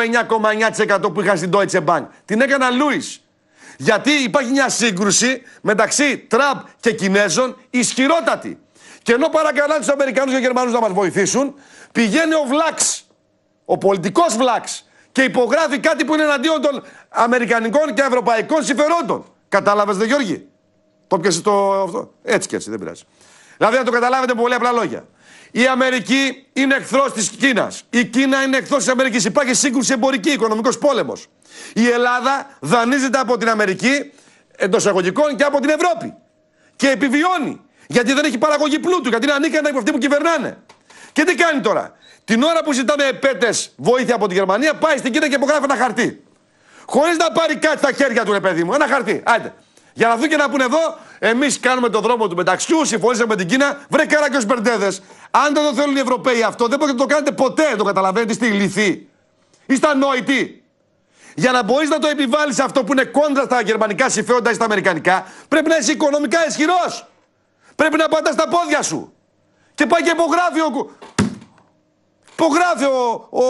9,9% που είχαν στην Deutsche Bank. Την έκανα Λούις. Γιατί υπάρχει μια σύγκρουση μεταξύ Τραμπ και Κινέζων ισχυρότατη. Και ενώ παρακαλά τους Αμερικάνου και Γερμανούς να μας βοηθήσουν, πηγαίνει ο Βλάξ, ο πολιτικός Βλάξ, και υπογράφει κάτι που είναι εναντίον των Αμερικανικών και Ευρωπαϊκών συμφερόντων. Κατάλαβες, Δε Γιώργη. Το πιασε το αυτό. Έτσι και έτσι, δεν πειράζει. Δηλαδή να το καταλάβετε με πολύ απλά λόγια. Η Αμερική είναι εχθρός της Κίνας. Η Κίνα είναι εχθρός της Αμερικής. Υπάρχει σύγκρουση εμπορική, οικονομικός πόλεμος. Η Ελλάδα δανείζεται από την Αμερική εντός εισαγωγικών και από την Ευρώπη. Και επιβιώνει. Γιατί δεν έχει παραγωγή πλούτου, γιατί είναι ανίκανα από αυτοί που κυβερνάνε. Και τι κάνει τώρα. Την ώρα που ζητάμε επέτες βοήθεια από τη Γερμανία, πάει στην Κίνα και υπογράφει ένα χαρτί. Χωρίς να πάρει κάτι στα χέρια του, ρε παιδί μου. Ένα χαρτί. Άντε. Για να δουν και να πούνε εδώ, εμείς κάνουμε τον δρόμο του μεταξιού, συμφωνήσαμε με την Κίνα, βρε καράκιο μπερδέδε. Αν δεν το θέλουν οι Ευρωπαίοι αυτό, δεν μπορείτε να το κάνετε ποτέ, το καταλαβαίνετε. Είστε ηλυθοί. Είστε ανόητοι. Για να μπορείς να το επιβάλλεις αυτό που είναι κόντρα στα γερμανικά συμφέροντα ή στα αμερικανικά, πρέπει να είσαι οικονομικά ισχυρός. Πρέπει να πατάς τα πόδια σου. Και πάει και υπογράφει ο, υπογράφει ο, ο,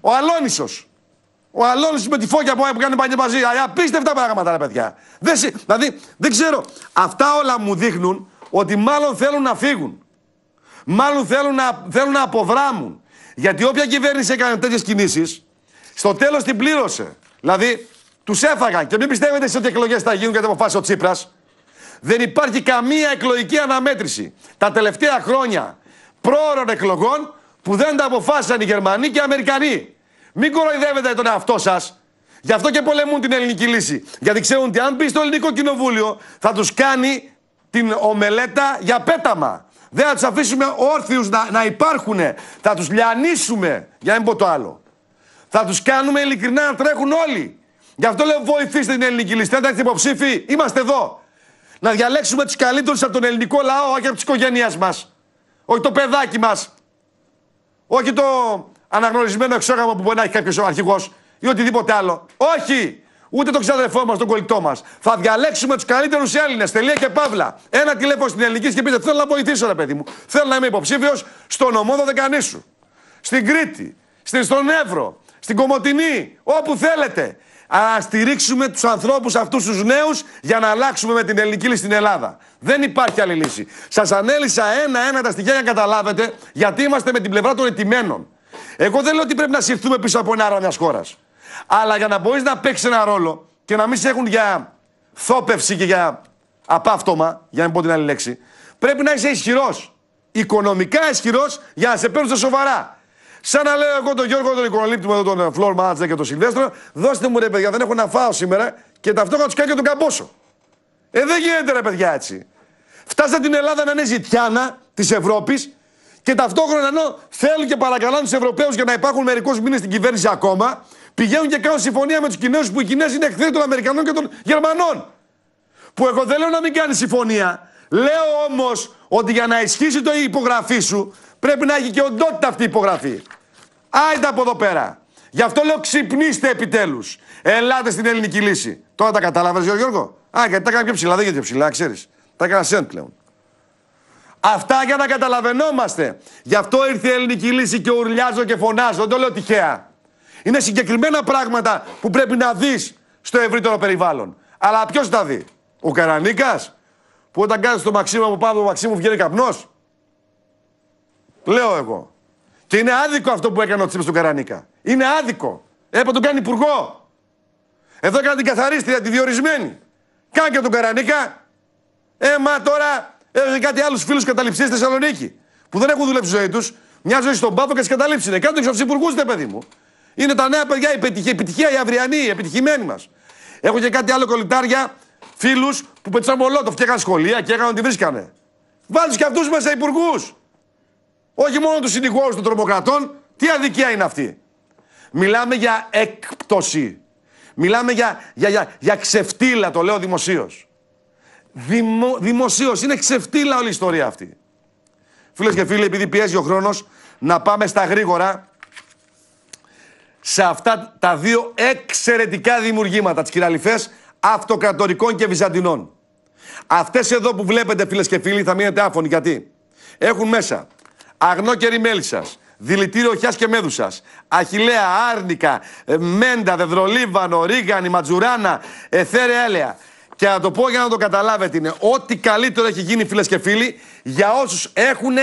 ο Αλόνισος. Ο Αλόνισος με τη φώκια που, κάνει κάνει μαζί Απίστευτα πράγματα, ρε παιδιά. Δεν, δηλαδή, δεν ξέρω. Αυτά όλα μου δείχνουν ότι μάλλον θέλουν να φύγουν. Μάλλον θέλουν να, θέλουν να αποβράμουν. Γιατί όποια κυβέρνηση έκανε τέτοιες κινήσεις, στο τέλος την πλήρωσε. Δηλαδή, τους έφαγαν. Και μην πιστεύετε εσείς ότι εκλογές θα γίνουν γιατί αποφάσισε ο Τσίπρας. Δεν υπάρχει καμία εκλογική αναμέτρηση. Τα τελευταία χρόνια πρόωρων εκλογών που δεν τα αποφάσισαν οι Γερμανοί και οι Αμερικανοί. Μην κοροϊδεύετε τον εαυτό σας. Γι' αυτό και πολεμούν την ελληνική λύση. Γιατί ξέρουν ότι αν μπει στο ελληνικό κοινοβούλιο θα τους κάνει την ομελέτα για πέταμα. Δεν θα τους αφήσουμε όρθιους να, να υπάρχουν. Θα τους λιανίσουμε. Για να μην πω το άλλο. Θα τους κάνουμε ειλικρινά να τρέχουν όλοι. Γι' αυτό λέω βοηθήστε την ελληνική λύση. Δεν έχετε υποψήφοι. Είμαστε εδώ. Να διαλέξουμε τους καλύτερους από τον ελληνικό λαό, όχι από τις οικογένειές μας. Όχι το παιδάκι μας όχι το αναγνωρισμένο εξόγραμμα που μπορεί να έχει κάποιος ο αρχηγός ή οτιδήποτε άλλο. Όχι! Ούτε τον ξαδερφό μας, τον κολλητό μας. Θα διαλέξουμε τους καλύτερους Έλληνες. Τελεία και παύλα. Ένα τηλέφωνο στην ελληνική και πείτε: Θέλω να βοηθήσω, ρε παιδί μου. Θέλω να είμαι υποψήφιος στον ομόδο δεκανήσου. Στην Κρήτη, στην, στον Εύρο, στην Κομοτινή, όπου θέλετε. Α στηρίξουμε τους ανθρώπους αυτούς τους νέους για να αλλάξουμε με την ελληνική λύση στην Ελλάδα. Δεν υπάρχει άλλη λύση. Σας ανέλησα ένα-ένα τα στοιχεία για να καταλάβετε γιατί είμαστε με την πλευρά των ετημένων. Εγώ δεν λέω ότι πρέπει να συρθούμε πίσω από ένα άρα μιας χώρας. Αλλά για να μπορείς να παίξεις ένα ρόλο και να μην σε έχουν για θόπευση και για απάφτωμα, για να μην πω την άλλη λέξη, πρέπει να είσαι ισχυρός. Οικονομικά ισχυρός για να σε παίρνουν σοβαρά. Σαν να λέω εγώ τον Γιώργο τον Οικονολήπτη τον ε, Φλόρ Μάτζε και τον Σιλβέστρο, δώστε μου ρε παιδιά, δεν έχω να φάω σήμερα και ταυτόχρονα τους κάνω και τον καμπόσο. Ε, δεν γίνεται ρε παιδιά έτσι. Φτάσα την Ελλάδα να είναι ζητιάνα της Ευρώπης και ταυτόχρονα ενώ θέλουν και παρακαλάνε τους Ευρωπαίους για να υπάρχουν μερικούς μήνες στην κυβέρνηση ακόμα, πηγαίνουν και κάνουν συμφωνία με τους Κινέζους που οι Κινέζοι είναι εχθροί των Αμερικανών και των Γερμανών. Που εγώ δεν λέω να μην κάνει συμφωνία. Λέω όμως ότι για να ισχύσει το υπογραφή σου Πρέπει να έχει και οντότητα αυτή η υπογραφή. Άιντε από εδώ πέρα. Γι' αυτό λέω ξυπνήστε επιτέλους. Ελάτε στην ελληνική λύση. Τώρα τα κατάλαβες, Γιώργο. Α, γιατί τα έκανα πιο ψηλά, δεν γιατί πιο ψηλά, ξέρεις. Τα έκανα σέντ πλέον. Αυτά για να καταλαβαίνόμαστε. Γι' αυτό ήρθε η ελληνική λύση και ουρλιάζω και φωνάζω. Δεν το λέω τυχαία. Είναι συγκεκριμένα πράγματα που πρέπει να δεις στο ευρύτερο περιβάλλον. Αλλά ποιος τα δει, Ο Καρανίκας, που όταν κάνεις το μαξίμα από πάνω, το μαξί μου βγαίνει καπνός. Λέω εγώ. Και είναι άδικο αυτό που έκανε ο Τσίπρας στον Καρανίκα. Είναι άδικο. έπα ε, τον κάνει υπουργό. Εδώ έκανε την καθαρίστρια, τη διορισμένη. Κάνε και τον Καρανίκα. Ε, μα τώρα έχουν ε, κάτι άλλους φίλους καταληψίες στη Θεσσαλονίκη που δεν έχουν δουλέψει ζωή τους. Μια ζωή στον πάθο και τις καταλήψεις είναι. Κάντε τους υπουργού, παιδί μου. Είναι τα νέα παιδιά, η επιτυχία, η, επιτυχία, η αυριανή, η επιτυχημένη μας. Έχω και κάτι άλλο κολυτάρια φίλους που πετούσαν μολότοφ και σχολεία και έκαναν βρίσκανε. Βάζει και αυτούς μέσα υπουργούς όχι μόνο τους συνηγόρους των τρομοκρατών, τι αδικία είναι αυτή. Μιλάμε για έκπτωση. Μιλάμε για, για, για, ξεφτύλα, το λέω δημοσίως. Δημο, δημοσίως είναι ξεφτύλα όλη η ιστορία αυτή. Φίλες και φίλοι, επειδή πιέζει ο χρόνος, να πάμε στα γρήγορα σε αυτά τα δύο εξαιρετικά δημιουργήματα της κυραλιφές αυτοκρατορικών και βυζαντινών. Αυτές εδώ που βλέπετε φίλες και φίλοι θα μείνετε άφωνοι γιατί έχουν μέσα Αγνό και ρημέλισσα. Δηλητήριο χιάς και μέδουσα. Αχηλέα, άρνικα, ε, μέντα, δεδρολίβανο, ρίγανη, ματζουράνα, εθέρε έλαια. Και να το πω για να το καταλάβετε είναι ό,τι καλύτερο έχει γίνει φίλες και φίλοι για όσους έχουν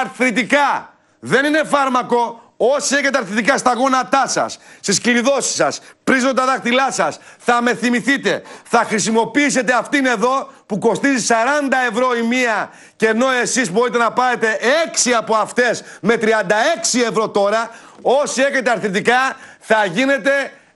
αρθρητικά. Δεν είναι φάρμακο, Όσοι έχετε αρθριτικά στα γόνατά σας, στις κλειδώσεις σας, πρίζοντα τα δάχτυλά σας, θα με θυμηθείτε. Θα χρησιμοποιήσετε αυτήν εδώ που κοστίζει 40 ευρώ η μία. Και ενώ εσείς μπορείτε να πάρετε 6 από αυτές με 36 ευρώ τώρα, όσοι έχετε αρθριτικά θα γίνετε,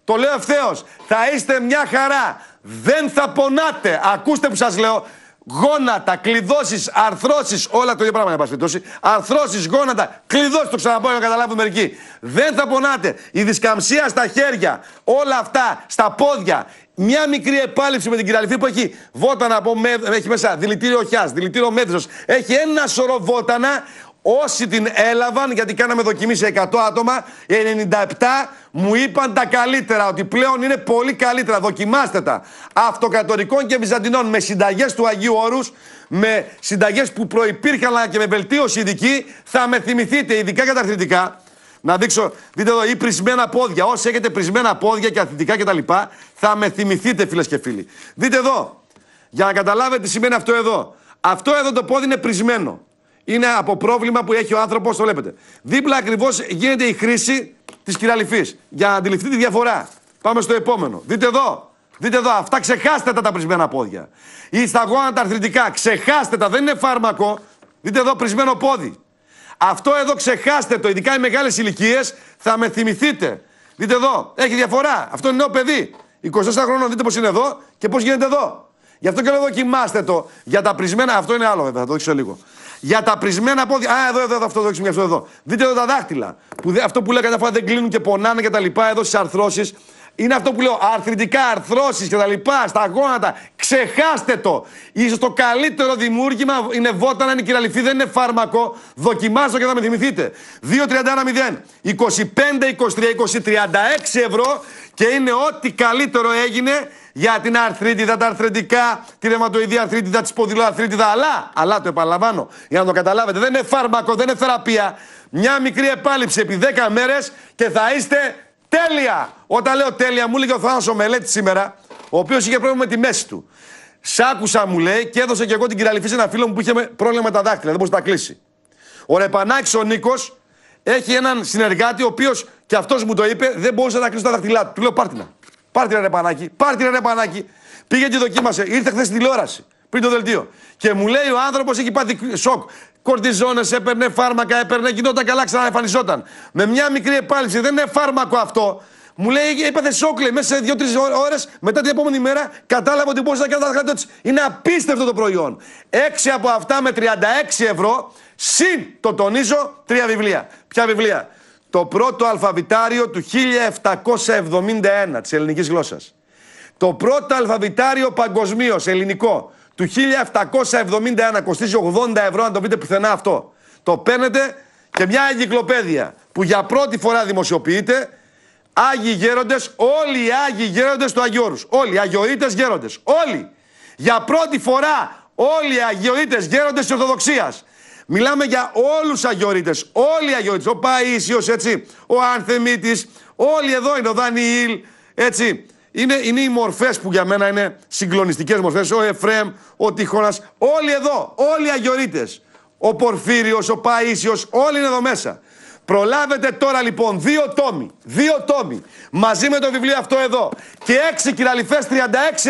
το λέω ευθέως, θα είστε μια χαρά. Δεν θα πονάτε. Ακούστε που σας λέω γόνατα, κλειδώσεις, αρθρώσεις, όλα το ίδιο πράγμα είναι πάση Αρθρώσεις, γόνατα, κλειδώσεις, το ξαναπώ να καταλάβουν μερικοί. Δεν θα πονάτε. Η δισκαμψία στα χέρια, όλα αυτά, στα πόδια. Μια μικρή επάλυψη με την κυραλυφή που έχει βότανα από με, έχει μέσα δηλητήριο χιάς, δηλητήριο μέτρο. Έχει ένα σωρό βότανα Όσοι την έλαβαν, γιατί κάναμε δοκιμή σε 100 άτομα, 97 μου είπαν τα καλύτερα, ότι πλέον είναι πολύ καλύτερα. Δοκιμάστε τα. Αυτοκατορικών και Βυζαντινών με συνταγές του Αγίου Όρους, με συνταγές που προπήρχαν αλλά και με βελτίωση ειδική, θα με θυμηθείτε, ειδικά αθλητικά. Να δείξω, δείτε εδώ, ή πρισμένα πόδια. Όσοι έχετε πρισμένα πόδια και αθλητικά κτλ., θα με θυμηθείτε, φίλες και φίλοι. Δείτε εδώ, για να καταλάβετε τι σημαίνει αυτό εδώ. Αυτό εδώ το πόδι είναι πρισμένο είναι από πρόβλημα που έχει ο άνθρωπος, το βλέπετε. Δίπλα ακριβώς γίνεται η χρήση της κυραλυφή. Για να αντιληφθεί τη διαφορά. Πάμε στο επόμενο. Δείτε εδώ. Δείτε εδώ. Αυτά ξεχάστε τα τα πρισμένα πόδια. Ή στα τα αρθρητικά. Ξεχάστε τα. Δεν είναι φάρμακο. Δείτε εδώ πρισμένο πόδι. Αυτό εδώ ξεχάστε το. Ειδικά οι μεγάλες ηλικίες θα με θυμηθείτε. Δείτε εδώ. Έχει διαφορά. Αυτό είναι νέο παιδί. 24 χρόνια δείτε πώς είναι εδώ και πώς γίνεται εδώ. Γι' αυτό και λέω δοκιμάστε το. Για τα πρισμένα, αυτό είναι άλλο βέβαια, θα το δείξω λίγο. Για τα πρισμένα πόδια. Α, εδώ, εδώ, εδώ αυτό το αυτό εδώ. Δείτε εδώ τα δάχτυλα. Που, αυτό που λέω κατά φορά δεν κλείνουν και πονάνε λοιπά Εδώ στις αρθρώσεις. Είναι αυτό που λέω, αρθρητικά, αρθρώσεις και τα λοιπά, στα γόνατα. Ξεχάστε το. Ίσως το καλύτερο δημιούργημα είναι βότανα, είναι κυραλυφή, δεν είναι φάρμακο. Δοκιμάστε και θα με θυμηθείτε. 0, 25, 23, 20, 36 ευρώ και είναι ό,τι καλύτερο έγινε για την αρθρίτιδα, τα αρθρεντικά, τη ρεματοειδή αρθρίτιδα, τη σπονδυλοαρθρίτιδα. Αλλά, αλλά το επαναλαμβάνω, για να το καταλάβετε, δεν είναι φάρμακο, δεν είναι θεραπεία. Μια μικρή επάλυψη επί 10 μέρες και θα είστε τέλεια. Όταν λέω τέλεια, μου έλεγε ο Θάνος ο Μελέτης σήμερα, ο οποίος είχε πρόβλημα με τη μέση του. Σ' άκουσα, μου λέει, και έδωσε και εγώ την κυραλυφή σε ένα φίλο μου που είχε πρόβλημα με τα δάχτυλα. Δεν μπορούσε να τα κλείσει. Ο Ρεπανάκης ο Νίκος έχει έναν συνεργάτη, ο οποίος και αυτός μου το είπε, δεν μπορούσε να κλείσει τα δάχτυλά του. Του λέω πάρτινα. Πάρτε την ρεπανάκι, πάρτε την ρεπανάκι. Πήγε και δοκίμασε. Ήρθε χθες στην τηλεόραση πριν το δελτίο. Και μου λέει ο άνθρωπος έχει πάθει σοκ. Κορτιζόνες έπαιρνε, φάρμακα έπαιρνε, γινόταν καλά, ξαναεφανιζόταν. Με μια μικρή επάλυση, δεν είναι φάρμακο αυτό. Μου λέει, είπατε σοκ, λέει, μέσα σε δύο-τρει ώρες, μετά την επόμενη μέρα, κατάλαβα ότι μπορούσε να κάνω τα χαρτιά της. Είναι απίστευτο το προϊόν. Έξι από αυτά με 36 ευρώ, συν το τονίζω, τρία βιβλία. Ποια βιβλία το πρώτο αλφαβητάριο του 1771 της ελληνικής γλώσσας. Το πρώτο αλφαβητάριο παγκοσμίως ελληνικό του 1771 κοστίζει 80 ευρώ αν το πείτε πουθενά αυτό. Το παίρνετε και μια εγκυκλοπαίδεια που για πρώτη φορά δημοσιοποιείται Άγιοι γέροντες, όλοι οι Άγιοι γέροντες του Αγίου Όλοι οι Αγιοίτες γέροντες. Όλοι. Για πρώτη φορά όλοι οι Αγιοίτες γέροντες της Ορθοδοξίας. Μιλάμε για όλους τους αγιορείτες. Όλοι οι αγιορείτες. Ο Παίσιος, έτσι. Ο Ανθεμίτης. Όλοι εδώ είναι. Ο Δανιήλ. Έτσι. Είναι, είναι οι μορφές που για μένα είναι συγκλονιστικές μορφές. Ο Εφρέμ, ο Τίχωνα. Όλοι εδώ. Όλοι οι αγιορείτες. Ο Πορφύριος, ο Παίσιος. Όλοι είναι εδώ μέσα. Προλάβετε τώρα λοιπόν δύο τόμοι, δύο τόμοι, μαζί με το βιβλίο αυτό εδώ και έξι κυραλιφές 36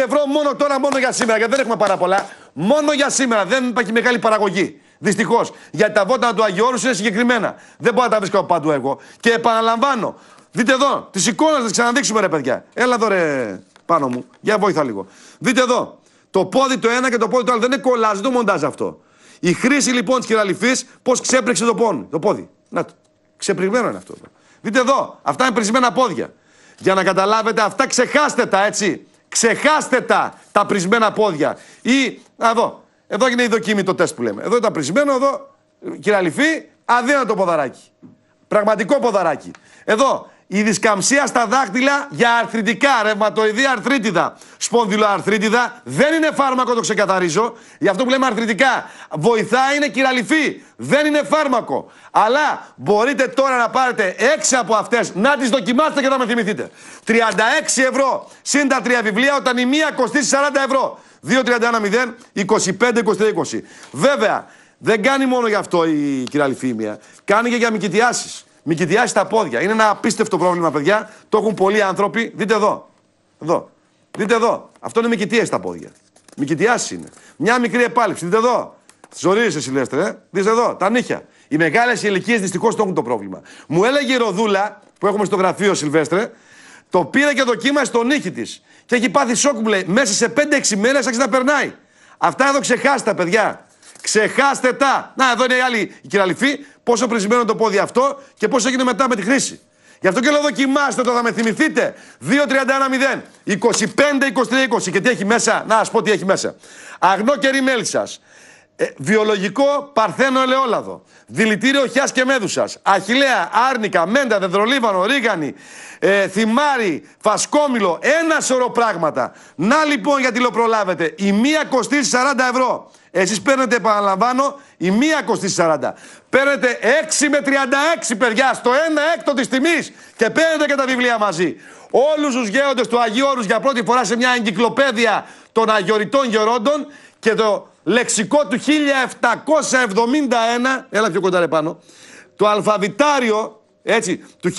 ευρώ μόνο τώρα, μόνο για σήμερα, γιατί δεν έχουμε πάρα πολλά, μόνο για σήμερα, δεν υπάρχει μεγάλη παραγωγή. Δυστυχώς. Γιατί τα βότανα του Αγιώρου είναι συγκεκριμένα. Δεν μπορώ να τα βρίσκω παντού εγώ. Και επαναλαμβάνω. Δείτε εδώ. Τις εικόνες θα ξαναδείξουμε, ρε παιδιά. Έλα εδώ, ρε πάνω μου. Για βοήθα λίγο. Δείτε εδώ. Το πόδι το ένα και το πόδι το άλλο. Δεν είναι κολλάζ, δεν το μοντάζ αυτό. Η χρήση λοιπόν της κυραλυφή πώ ξέπρεξε το, πόνι, το πόδι. Να το. Ξεπριγμένο είναι αυτό. Δείτε εδώ. Αυτά είναι πρισμένα πόδια. Για να καταλάβετε, αυτά ξεχάστε τα έτσι. Ξεχάστε τα, τα πρισμένα πόδια. Ή, εδώ, εδώ έγινε η δοκίμη το τεστ που λέμε. Εδώ ήταν πρισμένο, εδώ κυραλυφή, αδύνατο ποδαράκι. Πραγματικό ποδαράκι. Εδώ η δισκαμψία στα δάχτυλα για αρθριτικά, ρευματοειδή αρθρίτιδα, σπονδυλοαρθρίτιδα. Δεν είναι φάρμακο, το ξεκαθαρίζω. Γι' αυτό που λέμε αρθριτικά. βοηθάει είναι κυραλυφή. Δεν είναι φάρμακο. Αλλά μπορείτε τώρα να πάρετε έξι από αυτές, να τις δοκιμάσετε και να με θυμηθείτε. 36 ευρώ συν τα τρία βιβλία, όταν η μία κοστίσει 40 ευρώ. 2-31-0, 25-23-20. Βέβαια, δεν κάνει μόνο γι' αυτό η κυρία Λιφήμια. Κάνει και για μικητιάσεις. Μικητιάσεις τα πόδια. Είναι ένα απίστευτο πρόβλημα, παιδιά. Το έχουν πολλοί άνθρωποι. Δείτε εδώ. Εδώ. Δείτε εδώ. Αυτό είναι μικητία στα πόδια. Μικητιάσεις είναι. Μια μικρή επάλυψη. Δείτε εδώ. Ζωρίζει εσύ, Σιλέστρε. Δείτε εδώ. Τα νύχια. Οι μεγάλες ηλικίες δυστυχώς το έχουν το πρόβλημα. Μου έλεγε η Ροδούλα που έχουμε στο γραφείο, Σιλβέστρε, το πήρε και το κύμα νίκη της. Και έχει πάθει σοκ μέσα σε 5-6 μέρες άρχισε να περνάει. Αυτά εδώ ξεχάστε τα παιδιά. Ξεχάστε τα. Να, εδώ είναι η άλλη η κυραλυφή. Πόσο πρισμένο το πόδι αυτό και πώς έγινε μετά με τη χρήση. Γι' αυτό και λέω δοκιμάστε το, θα με θυμηθείτε. 2-31-0, 25-23-20. Και τι έχει μέσα, να ας πω τι έχει μέσα. Αγνό μέλη σας. Ε, βιολογικό παρθένο ελαιόλαδο. Δηλητήριο χιάς και μέδουσας. Αχηλέα, άρνικα, μέντα, δεδρολίβανο, ρίγανη, ε, θυμάρι, φασκόμηλο. Ένα σωρό πράγματα. Να λοιπόν γιατί προλάβετε, Η μία κοστίζει 40 ευρώ. Εσείς παίρνετε, επαναλαμβάνω, η μία κοστίζει 40. Παίρνετε 6 με 36 παιδιά στο 1 έκτο της τιμής και παίρνετε και τα βιβλία μαζί. Όλους τους γέροντες του Αγίου για πρώτη φορά σε μια εγκυκλοπαίδεια των αγιοριτών γερόντων και το λεξικό του 1771, έλα πιο κοντά πάνω, το αλφαβητάριο, έτσι, του 1771,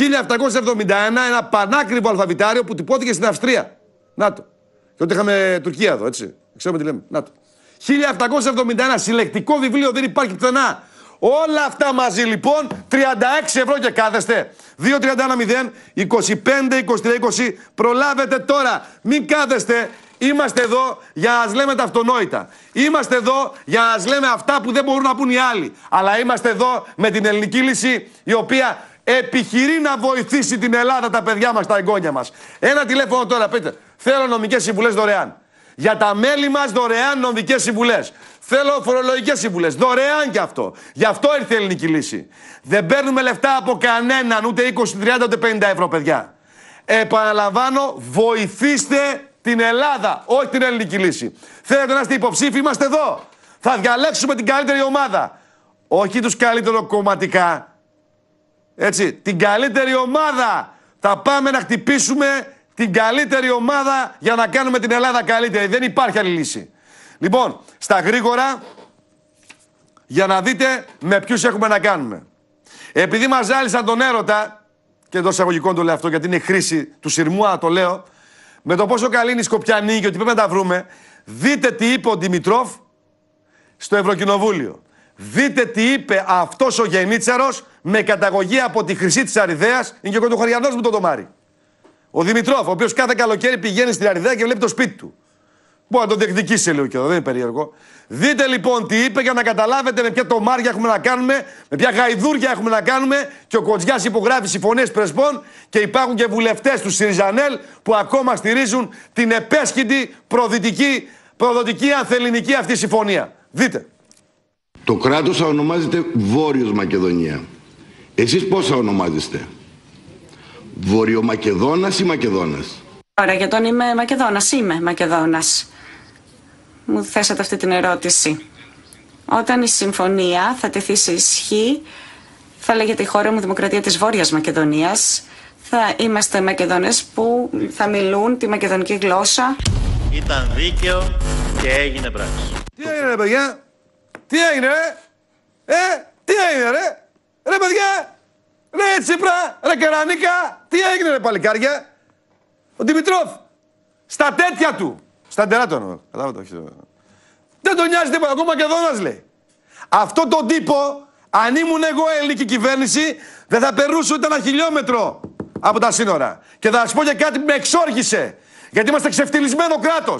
ένα πανάκριβο αλφαβητάριο που τυπώθηκε στην Αυστρία. Να το. Και όταν είχαμε Τουρκία εδώ, έτσι. Ξέρουμε τι λέμε. Να το. 1771, συλλεκτικό βιβλίο, δεν υπάρχει πουθενά. Όλα αυτά μαζί λοιπόν, 36 ευρώ και κάθεστε. 2-31-0, 25-23-20, προλάβετε τώρα. Μην κάθεστε, Είμαστε εδώ για να σας λέμε τα αυτονόητα. Είμαστε εδώ για να σας λέμε αυτά που δεν μπορούν να πούν οι άλλοι. Αλλά είμαστε εδώ με την ελληνική λύση η οποία επιχειρεί να βοηθήσει την Ελλάδα, τα παιδιά μας, τα εγγόνια μας. Ένα τηλέφωνο τώρα, πείτε. Θέλω νομικές συμβουλές δωρεάν. Για τα μέλη μας δωρεάν νομικές συμβουλές. Θέλω φορολογικές συμβουλές. Δωρεάν κι αυτό. Γι' αυτό ήρθε η ελληνική λύση. Δεν παίρνουμε λεφτά από κανέναν, ούτε 20, 30, ούτε 50 ευρώ, παιδιά. Επαναλαμβάνω, βοηθήστε την Ελλάδα, όχι την ελληνική λύση. Θέλετε να είστε υποψήφοι, είμαστε εδώ. Θα διαλέξουμε την καλύτερη ομάδα. Όχι τους καλύτερο κομματικά. Έτσι, την καλύτερη ομάδα. Θα πάμε να χτυπήσουμε την καλύτερη ομάδα για να κάνουμε την Ελλάδα καλύτερη. Δεν υπάρχει άλλη λύση. Λοιπόν, στα γρήγορα, για να δείτε με ποιους έχουμε να κάνουμε. Επειδή μας ζάλισαν τον έρωτα, και εντός εισαγωγικών το λέω αυτό γιατί είναι χρήση του σειρμού, αλλά το λέω, με το πόσο καλή είναι η Σκοπιανή και ότι πρέπει να τα βρούμε, δείτε τι είπε ο Δημητρόφ στο Ευρωκοινοβούλιο. Δείτε τι είπε αυτός ο Γενίτσαρος με καταγωγή από τη Χρυσή της Αριδαίας, είναι και ο Κοντοχωριανός μου το τομάρι. Ο Δημητρόφ, ο οποίος κάθε καλοκαίρι πηγαίνει στην Αριδαία και βλέπει το σπίτι του. Μπορεί να τον διεκδικήσει λίγο και εδώ, δεν είναι περίεργο. Δείτε λοιπόν τι είπε για να καταλάβετε με ποια τομάρια έχουμε να κάνουμε, με ποια γαϊδούρια έχουμε να κάνουμε και ο Κοτζιάς υπογράφει συμφωνίες πρεσπών και υπάρχουν και βουλευτές του Σιριζανέλ που ακόμα στηρίζουν την επέσχυντη προδυτική, προδοτική ανθεληνική αυτή συμφωνία. Δείτε. Το κράτος θα ονομάζεται Βόρειος Μακεδονία. Εσείς πώς θα ονομάζεστε. Βορειομακεδόνας ή Μακεδόνας. Ωραία, για τον είμαι Μακεδόνας, είμαι Μακεδόνας μου θέσατε αυτή την ερώτηση. Όταν η συμφωνία θα τεθεί σε ισχύ, θα λέγεται η χώρα μου Δημοκρατία της Βόρειας Μακεδονίας. Θα είμαστε Μακεδονές που θα μιλούν τη μακεδονική γλώσσα. Ήταν δίκαιο και έγινε πράξη. Τι έγινε ρε παιδιά, τι έγινε ρε, ε, τι έγινε ρε, ρε παιδιά, ρε Τσίπρα, ρε Κερανίκα, τι έγινε ρε παλικάρια. Ο Δημητρόφ, στα τέτοια του, στα ντερά του εννοώ. Κατάλαβα Δεν τον νοιάζει τίποτα. Ακόμα και εδώ να λέει. Αυτό τον τύπο, αν ήμουν εγώ ελληνική κυβέρνηση, δεν θα περούσε ούτε ένα χιλιόμετρο από τα σύνορα. Και θα σα πω για κάτι που με εξόργησε. Γιατί είμαστε ξεφτυλισμένο κράτος.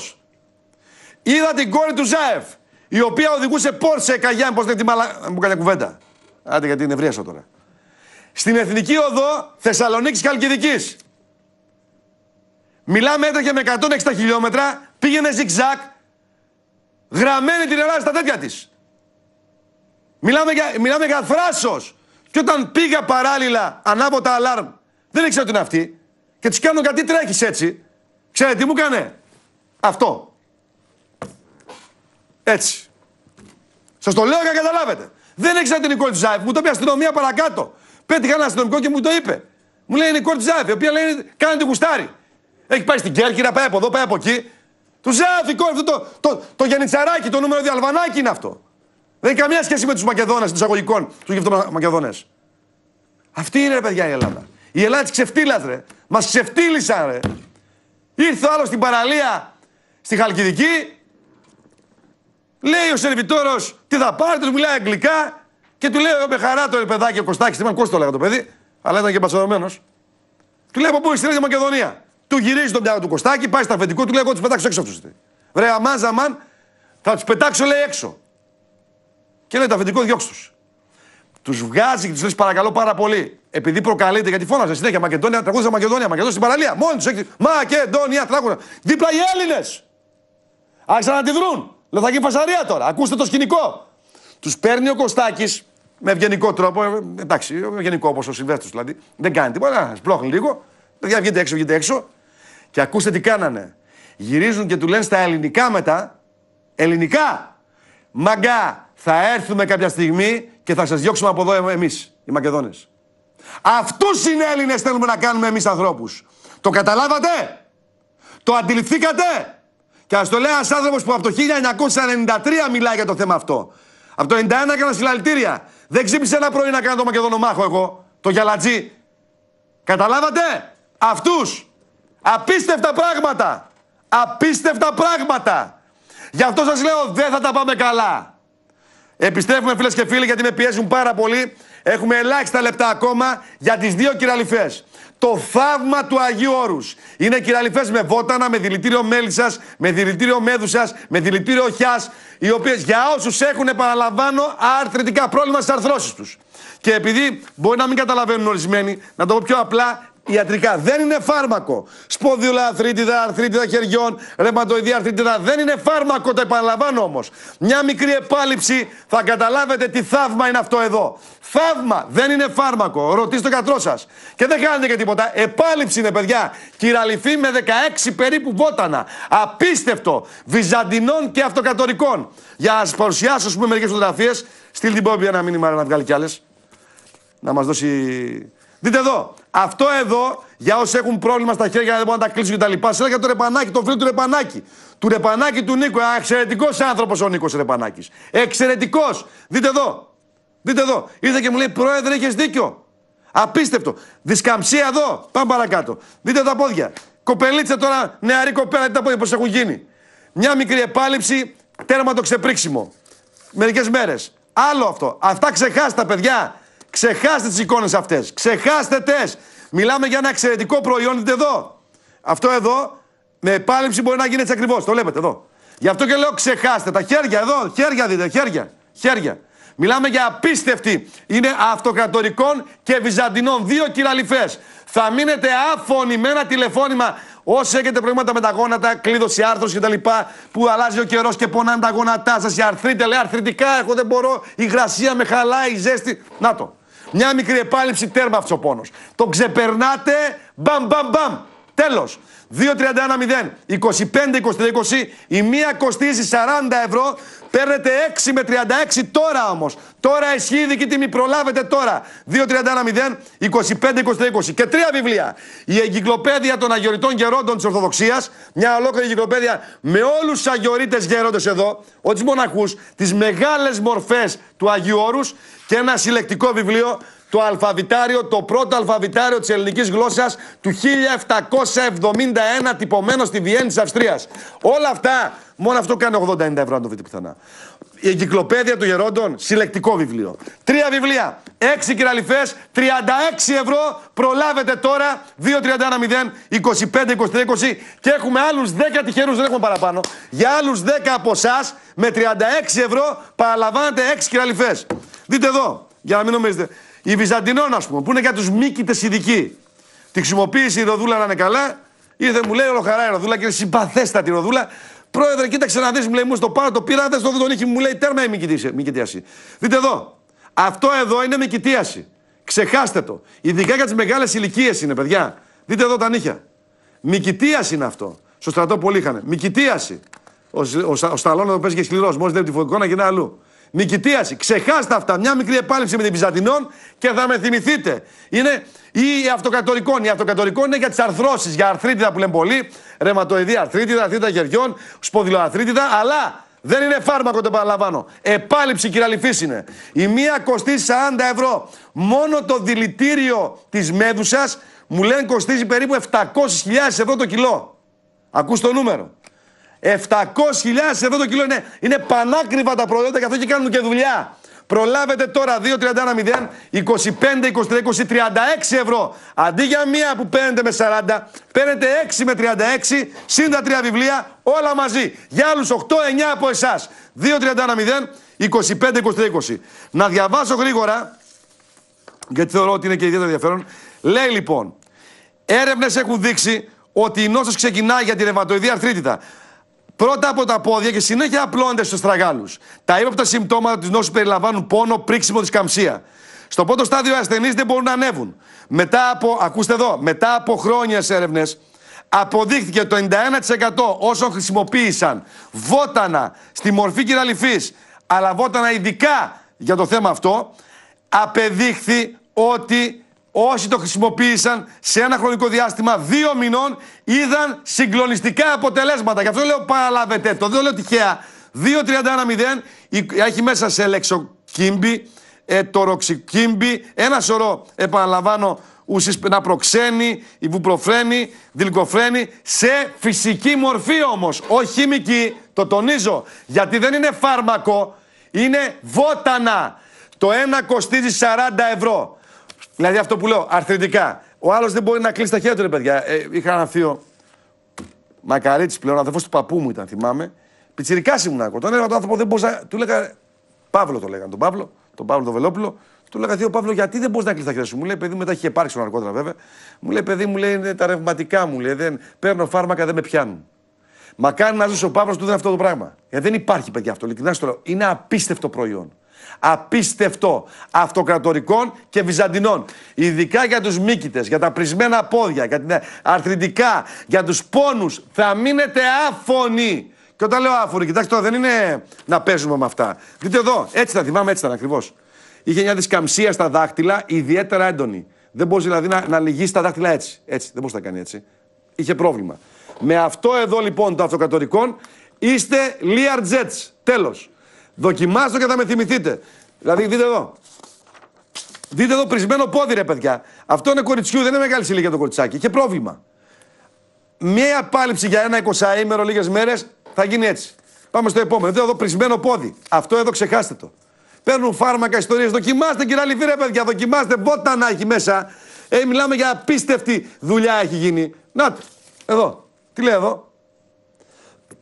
Είδα την κόρη του Ζάεφ, η οποία οδηγούσε πόρσε καγιά πώ λέει τη μαλα. Μου κάνει κουβέντα. Άντε γιατί είναι ευρία τώρα. Στην εθνική οδό Θεσσαλονίκης Καλκιδικής. Μιλάμε έτρεχε με 160 χιλιόμετρα, Πήγαινε ζιγ-ζακ, γραμμένη την Ελλάδα στα τέτοια της. Μιλάμε για, μιλάμε για Και όταν πήγα παράλληλα, ανάβω τα αλάρμ, δεν ήξερα τι είναι αυτή. Και της κάνω κάτι τρέχεις έτσι. Ξέρετε τι μου έκανε. Αυτό. Έτσι. Σας το λέω για να καταλάβετε. Δεν ήξερα την Νικόλ Τζάιφ, μου το είπε αστυνομία παρακάτω. Πέτυχα ένα αστυνομικό και μου το είπε. Μου λέει η Νικόλ Τζάιφ, η οποία λέει: Κάνε την κουστάρι. Έχει πάει στην Κέρκυρα, πάει από εδώ, πάει από εκεί. Τους Ζάφικο, αυτό το, το, το, το το νούμερο διαλβανάκι είναι αυτό. Δεν έχει καμία σχέση με τους Μακεδόνες, τους αγωγικών, τους Μακεδονέ. Αυτή είναι ρε παιδιά η Ελλάδα. Η Ελλάδα της ρε. Μας ξεφτύλησαν ρε. Ήρθε άλλος στην παραλία στη Χαλκιδική. Λέει ο σερβιτόρος τι θα πάρει, τους μιλάει αγγλικά και του λέει με χαρά το παιδάκι ο Κωστάκης. Τι με το λέγα το παιδί, αλλά ήταν και πασαρωμένο. Του λέει από πού είσαι, Μακεδονία του γυρίζει τον πιάνο του Κωστάκη, πάει στα αφεντικό του λέει: Εγώ τους πετάξω έξω αυτούς. Βρε, αμάν, μαν, θα τους πετάξω λέει έξω. Και λέει: Το αφεντικό διώξου. Του βγάζει και τους λέει: Παρακαλώ πάρα πολύ. Επειδή προκαλείται, γιατί φώναζε συνέχεια Μακεδόνια, τραγούδα Μακεδόνια, Μακεδόνια στην παραλία. Μόνοι τους έχεις, Μακεδόνια, τραγούδα. Δίπλα οι Έλληνες. Άρχισαν να αντιδρούν. Λέω: Θα γίνει φασαρία τώρα. Ακούστε το σκηνικό. Τους παίρνει ο Κωστάκης με ευγενικό τρόπο. Ε, εντάξει, ευγενικό όπως ο Σιλβέστρος δηλαδή. Δεν κάνει τίποτα. Σπλόχνει λίγο. Παιδιά, βγείτε έξω, βγείτε έξω. Και ακούστε τι κάνανε. Γυρίζουν και του λένε στα ελληνικά μετά. Ελληνικά! Μαγκά, θα έρθουμε κάποια στιγμή και θα σας διώξουμε από εδώ εμείς, οι Μακεδόνες. Αυτούς είναι Έλληνες θέλουμε να κάνουμε εμείς ανθρώπους. Το καταλάβατε! Το αντιληφθήκατε! Και ας το λέει ένας άνθρωπος που από το 1993 μιλάει για το θέμα αυτό. Από το 91 έκανα συλλαλητήρια. Δεν ξύπνησε ένα πρωί να κάνω το Μακεδονομάχο εγώ, το γιαλατζή. Καταλάβατε! αυτούς! Απίστευτα πράγματα. Απίστευτα πράγματα. Γι' αυτό σας λέω δεν θα τα πάμε καλά. Επιστρέφουμε φίλες και φίλοι γιατί με πιέζουν πάρα πολύ. Έχουμε ελάχιστα λεπτά ακόμα για τις δύο κυραλιφές. Το θαύμα του Αγίου Όρους. Είναι κυραλιφές με βότανα, με δηλητήριο σας, με δηλητήριο μέδουσας, με δηλητήριο χιάς, οι οποίες για όσους έχουν, επαναλαμβάνω, αρθρητικά πρόβλημα στις αρθρώσεις τους. Και επειδή μπορεί να μην καταλαβαίνουν ορισμένοι, να το πω πιο απλά, ιατρικά. Δεν είναι φάρμακο. Σποδιούλα αρθρίτιδα αρθρίτιδα χεριών, ρεματοειδή αρθρίτιδα. Δεν είναι φάρμακο, το επαναλαμβάνω όμως. Μια μικρή επάλυψη θα καταλάβετε τι θαύμα είναι αυτό εδώ. Θαύμα δεν είναι φάρμακο. Ρωτήστε τον κατρό σας. Και δεν κάνετε και τίποτα. Επάλυψη είναι, παιδιά. Κυραλυφή με 16 περίπου βότανα. Απίστευτο. Βυζαντινών και αυτοκατορικών. Για να σας παρουσιάσω, ας πούμε, μερικές φωτογραφίες. Στείλ την Πόμπη ένα μήνυμα να βγάλει κι άλλες. Να μας δώσει Δείτε εδώ. Αυτό εδώ, για όσοι έχουν πρόβλημα στα χέρια, δεν μπορούν να τα κλείσουν και τα λοιπά, Σε για το ρεπανάκι, τον φίλο του ρεπανάκι. Του ρεπανάκι του Νίκο. Ε, Εξαιρετικός άνθρωπος ο Νίκος Ρεπανάκης. Εξαιρετικός. Δείτε εδώ. Δείτε εδώ. Ήρθε και μου λέει: Πρόεδρε, έχεις δίκιο. Απίστευτο. Δισκαμψία εδώ. Πάμε παρακάτω. Δείτε τα πόδια. Κοπελίτσα τώρα, νεαρή κοπέλα, δείτε τα πόδια πώς έχουν γίνει. Μια μικρή επάλυψη, τέρμα το ξεπρίξιμο. Μερικές μέρες. Άλλο αυτό. Αυτά ξεχάστε τα παιδιά. Ξεχάστε τις εικόνες αυτές. Ξεχάστε τες. Μιλάμε για ένα εξαιρετικό προϊόν. Δείτε εδώ. Αυτό εδώ με επάλυψη μπορεί να γίνει έτσι ακριβώς. Το βλέπετε εδώ. Γι' αυτό και λέω ξεχάστε τα χέρια εδώ. Χέρια δείτε. Χέρια. Χέρια. Μιλάμε για απίστευτη. Είναι αυτοκρατορικών και βυζαντινών. Δύο κυραλιφές. Θα μείνετε άφωνοι με ένα τηλεφώνημα όσοι έχετε προβλήματα με τα γόνατα, κλείδωση άρθρωση κτλ. που αλλάζει ο καιρός και πονάνε τα γόνατά σας. Οι αρθρείτε, λέει αρθρητικά Εγώ δεν μπορώ. Η γρασία με χαλάει, η ζέστη. Να το. Μια μικρή επάλυψη τέρμα αυτό ο πόνο. Το ξεπερνάτε, μπαμ, μπαμ, μπαμ. Τέλος. 2-31-0. 25-23-20. Η μία κοστίζει 40 ευρώ. Παίρνετε 6 με 36 τώρα όμως. Τώρα ισχύει η δική τιμή. Προλάβετε τώρα. 2-31-0. 25-23-20. Και τρία βιβλία. Η εγκυκλοπαίδεια των Αγιοριτών Γερόντων της Ορθοδοξίας. Μια ολόκληρη εγκυκλοπαίδεια με όλους τους Αγιορίτε Γέροντες εδώ. Όχι τους μοναχούς. Τις μεγάλες μορφές του Αγίου Όρους. Και ένα συλλεκτικό βιβλίο το αλφαβητάριο, το πρώτο αλφαβητάριο της ελληνικής γλώσσας του 1771 τυπωμένο στη Βιέννη της Αυστρίας. Όλα αυτά, μόνο αυτό κάνει 80-90 ευρώ αν το βρείτε πιθανά. Η εγκυκλοπαίδεια του γερόντων, συλλεκτικό βιβλίο. Τρία βιβλία, έξι κυραλιφές, 36 ευρώ, προλάβετε τώρα, 2 τώρα, 25 2.31.0, 25-23-20 και έχουμε άλλους 10 τυχερούς, δεν έχουμε παραπάνω. Για άλλους 10 από εσάς με 36 ευρώ παραλαμβάνετε έξι κυραλιφές. Δείτε εδώ, για να μην νομίζετε. Η Βυζαντινών, ας πούμε, που είναι για τους μήκητες ειδικοί. Τη χρησιμοποίησε η Ροδούλα να είναι καλά. Ήρθε μου λέει ολοχαρά η Ροδούλα και είναι συμπαθέστατη η Ροδούλα. Πρόεδρε, κοίταξε να δεις, μου λέει, μου στο πάρω το πήρα, δεν τον ήχη, μου λέει, τέρμα η μικητίαση. Δείτε εδώ. Αυτό εδώ είναι μικητίαση. Ξεχάστε το. Ειδικά για τις μεγάλες ηλικίες είναι, παιδιά. Δείτε εδώ τα νύχια. Μικητίαση είναι αυτό. Στο στρατό πολύ είχαν. Μικητίαση. Ο, ο, ο, ο Σταλόν εδώ παίζει και σκληρός. Μόλις δεν τη φωτεινά, γυρνά αλλού. Νικητίαση. Ξεχάστε αυτά. Μια μικρή επάλυψη με την πιζατινόν και θα με θυμηθείτε. Είναι ή αυτοκατορικών. Η αυτοκατορικών είναι για τις αρθρώσεις, για αρθρίτιδα που λένε πολλοί. Ρεματοειδή αρθρίτιδα, αρθρίτιδα γεριών, σποδηλοαρθρίτιδα. Αλλά δεν είναι φάρμακο, το παραλαμβάνω. Επάλυψη κυραλυφή είναι. Η μία κοστίζει 40 ευρώ. Μόνο το δηλητήριο της μέδουσας μου λένε κοστίζει περίπου 700.000 ευρώ το κιλό. Ακούς το νούμερο. 700.000 ευρώ το κιλό είναι, είναι πανάκριβα τα προϊόντα και αυτό και κάνουν και δουλειά. Προλάβετε τώρα 2.31.0, 25, 23, 20, 36 ευρώ. Αντί για μία που παίρνετε με 40, παίρνετε 6 με 36, σύντα τρία βιβλία, όλα μαζί. Για άλλους 8-9 από εσάς. 2.31.0, 25, 23, 20. Να διαβάσω γρήγορα, γιατί θεωρώ ότι είναι και ιδιαίτερα ενδιαφέρον. Λέει λοιπόν, έρευνες έχουν δείξει ότι η νόσος ξεκινάει για τη ρευματοειδή αρθρίτιδα πρώτα από τα πόδια και συνέχεια απλώνεται στους στραγάλους. Τα ύποπτα συμπτώματα της νόσου περιλαμβάνουν πόνο, πρίξιμο δισκαμψία. Στο πρώτο στάδιο οι ασθενείς δεν μπορούν να ανέβουν. Μετά από, ακούστε εδώ, μετά από χρόνια έρευνες, αποδείχθηκε το 91% όσων χρησιμοποίησαν βότανα στη μορφή κυραλυφής, αλλά βότανα ειδικά για το θέμα αυτό, απεδείχθη ότι όσοι το χρησιμοποίησαν σε ένα χρονικό διάστημα δύο μηνών είδαν συγκλονιστικά αποτελέσματα. Γι' αυτό λέω παραλάβετε το, δεν λέω τυχαία. 2-31-0 έχει μέσα σε λεξοκύμπι, ε, ένα σωρό επαναλαμβάνω ουσίς να προξένει, υπουprofρένει, σε φυσική μορφή όμως, όχι χημική, το τονίζω, γιατί δεν είναι φάρμακο, είναι βότανα. Το ένα κοστίζει 40 ευρώ. Δηλαδή αυτό που λέω, αρθεντικά, Ο άλλος δεν μπορεί να κλείσει τα χέρια του, ρε παιδιά. Ε, είχα ένα θείο μακαρίτη πλέον, αδερφός του παππού μου ήταν, θυμάμαι. Πιτσυρικά ήμουν ακόμα. Τον έλεγα τον άνθρωπο, δεν μπορούσα. Του έλεγα. Παύλο το λέγανε, τον Παύλο, τον Παύλο τον Βελόπουλο. Του έλεγα, ο Παύλο, γιατί δεν μπορείς να κλείσει τα χέρια σου. Μου λέει, παιδί μου, μετά έχει υπάρξει ο ναρκώτρας βέβαια. Μου λέει, παιδί μου, λέει, είναι τα ρευματικά μου. Λέει, δεν, παίρνω φάρμακα, δεν με πιάνουν. κάνει να ζήσει ο Παύλος του δεν αυτό το πράγμα. Γιατί ε, δεν υπάρχει, παιδιά, αυτό. Είναι απίστευτο προϊόν απίστευτο αυτοκρατορικών και βυζαντινών. Ειδικά για τους μήκητες, για τα πρισμένα πόδια, για την ε, αρθρητικά, για τους πόνους. Θα μείνετε άφωνοι. Και όταν λέω άφωνοι, κοιτάξτε τώρα δεν είναι να παίζουμε με αυτά. Δείτε εδώ, έτσι τα θυμάμαι, έτσι ήταν ακριβώς. Είχε μια δισκαμψία στα δάχτυλα, ιδιαίτερα έντονη. Δεν μπορείς, δηλαδή να, να λυγίσεις τα δάχτυλα έτσι. Έτσι, δεν μπορείς να κάνει έτσι. Είχε πρόβλημα. Με αυτό εδώ λοιπόν το αυτοκρατορικών είστε Liar Jets. Τέλος. Δοκιμάστε και θα με θυμηθείτε. Δηλαδή, δείτε εδώ. Δείτε εδώ πρισμένο πόδι, ρε παιδιά. Αυτό είναι κοριτσιού, δεν είναι μεγάλη ηλικία το κοριτσάκι. Και πρόβλημα. Μία πάληψη για ένα 20 λίγες μέρες θα γίνει έτσι. Πάμε στο επόμενο. Δείτε εδώ πρισμένο πόδι. Αυτό εδώ ξεχάστε το. Παίρνουν φάρμακα, ιστορίες. Δοκιμάστε, κυρία Λιβύρ, ρε παιδιά. Δοκιμάστε. Μπότα να έχει μέσα. Ε, μιλάμε για απίστευτη δουλειά έχει γίνει. Να εδώ. Τι λέει εδώ.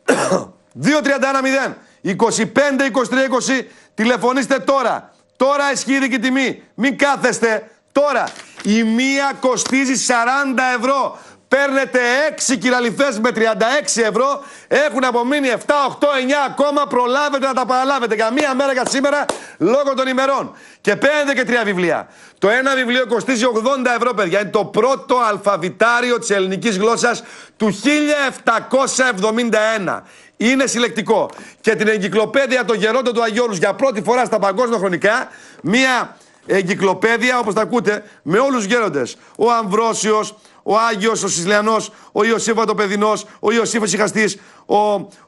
2-31-0. *coughs* 25, 23, 20. Τηλεφωνήστε τώρα. Τώρα ισχύει δική τιμή. Μην κάθεστε. Τώρα η μία κοστίζει 40 ευρώ. Παίρνετε 6 κυραλιφέ με 36 ευρώ. Έχουν απομείνει 7, 8, 9 ακόμα. Προλάβετε να τα παραλάβετε. Για μία μέρα για σήμερα λόγω των ημερών. Και παίρνετε και τρία βιβλία. Το ένα βιβλίο κοστίζει 80 ευρώ, παιδιά. Είναι το πρώτο αλφαβητάριο της Ελληνικής γλώσσας του 1771 είναι συλλεκτικό. Και την εγκυκλοπαίδεια των γερόντων του Αγιώλου για πρώτη φορά στα παγκόσμια χρονικά, μία εγκυκλοπαίδεια, όπως τα ακούτε, με όλους τους γέροντες. Ο Αμβρόσιος, ο Άγιος, ο Σισλιανό, ο Ιωσήφα το ο Ιωσήφας Ιχαστής, ο,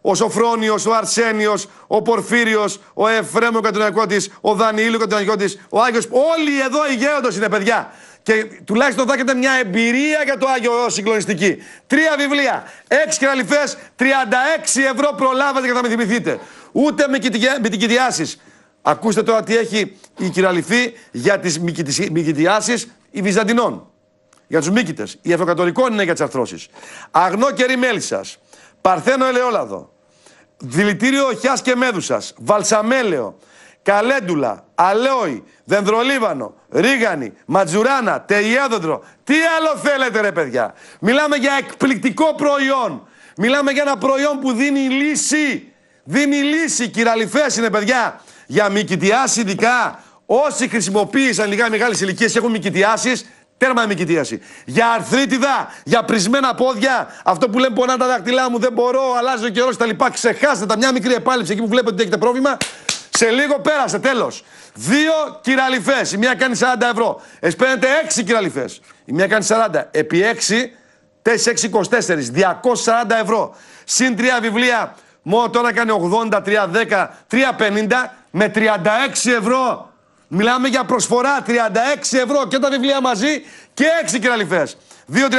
ο Σοφρόνιος, ο Αρσένιος, ο Πορφύριος, ο Εφρέμο Κατουνακώτη, ο Δανιήλιο Κατουνακώτη, ο Άγιος. Όλοι εδώ οι γέροντες είναι παιδιά. Και τουλάχιστον θα έχετε μια εμπειρία για το Άγιο συγκλονιστική. Τρία βιβλία, έξι κραλιφέ, 36 ευρώ προλάβατε για να μην θυμηθείτε. Ούτε μικητιάσει. Ακούστε τώρα τι έχει η κυραλυφή για τις μικητιάσει οι Βυζαντινών. Για τους μήκητε. Οι αυτοκατορικών είναι για τις αρθρώσεις. Αγνό κερί μέλισσα. Παρθένο ελαιόλαδο. Δηλητήριο οχιάς και μέδουσας. Βαλσαμέλαιο. Καλέντουλα, Αλόι, Δενδρολίβανο, Ρίγανη, Ματζουράνα, Τελιάδοντρο. Τι άλλο θέλετε ρε παιδιά. Μιλάμε για εκπληκτικό προϊόν. Μιλάμε για ένα προϊόν που δίνει λύση. Δίνει λύση, κυραλιφές είναι παιδιά. Για μικητιάς ειδικά, όσοι χρησιμοποίησαν λιγά μεγάλες ηλικίες και έχουν μικητιάσεις, τέρμα μικητίαση. Για αρθρίτιδα, για πρισμένα πόδια, αυτό που λένε πονά τα δάχτυλά μου, δεν μπορώ, αλλάζει ο καιρός κτλ. Ξεχάστε τα μια μικρή επάλυψη εκεί που βλέπετε ότι έχετε πρόβλημα. Σε λίγο πέρασε, τέλος. Δύο κυραλιφές. Η μία κάνει 40 ευρώ. Εσύ 6 κυραλιφές. Η μία κάνει 40. Επί 6, 4, 6, 24. 240 ευρώ. Συν τρία βιβλία. Μόνο τώρα κάνει 80, 3, 10, 350 με 36 ευρώ. Μιλάμε για προσφορά 36 ευρώ και τα βιβλία μαζί και 6 κυραλιφε 2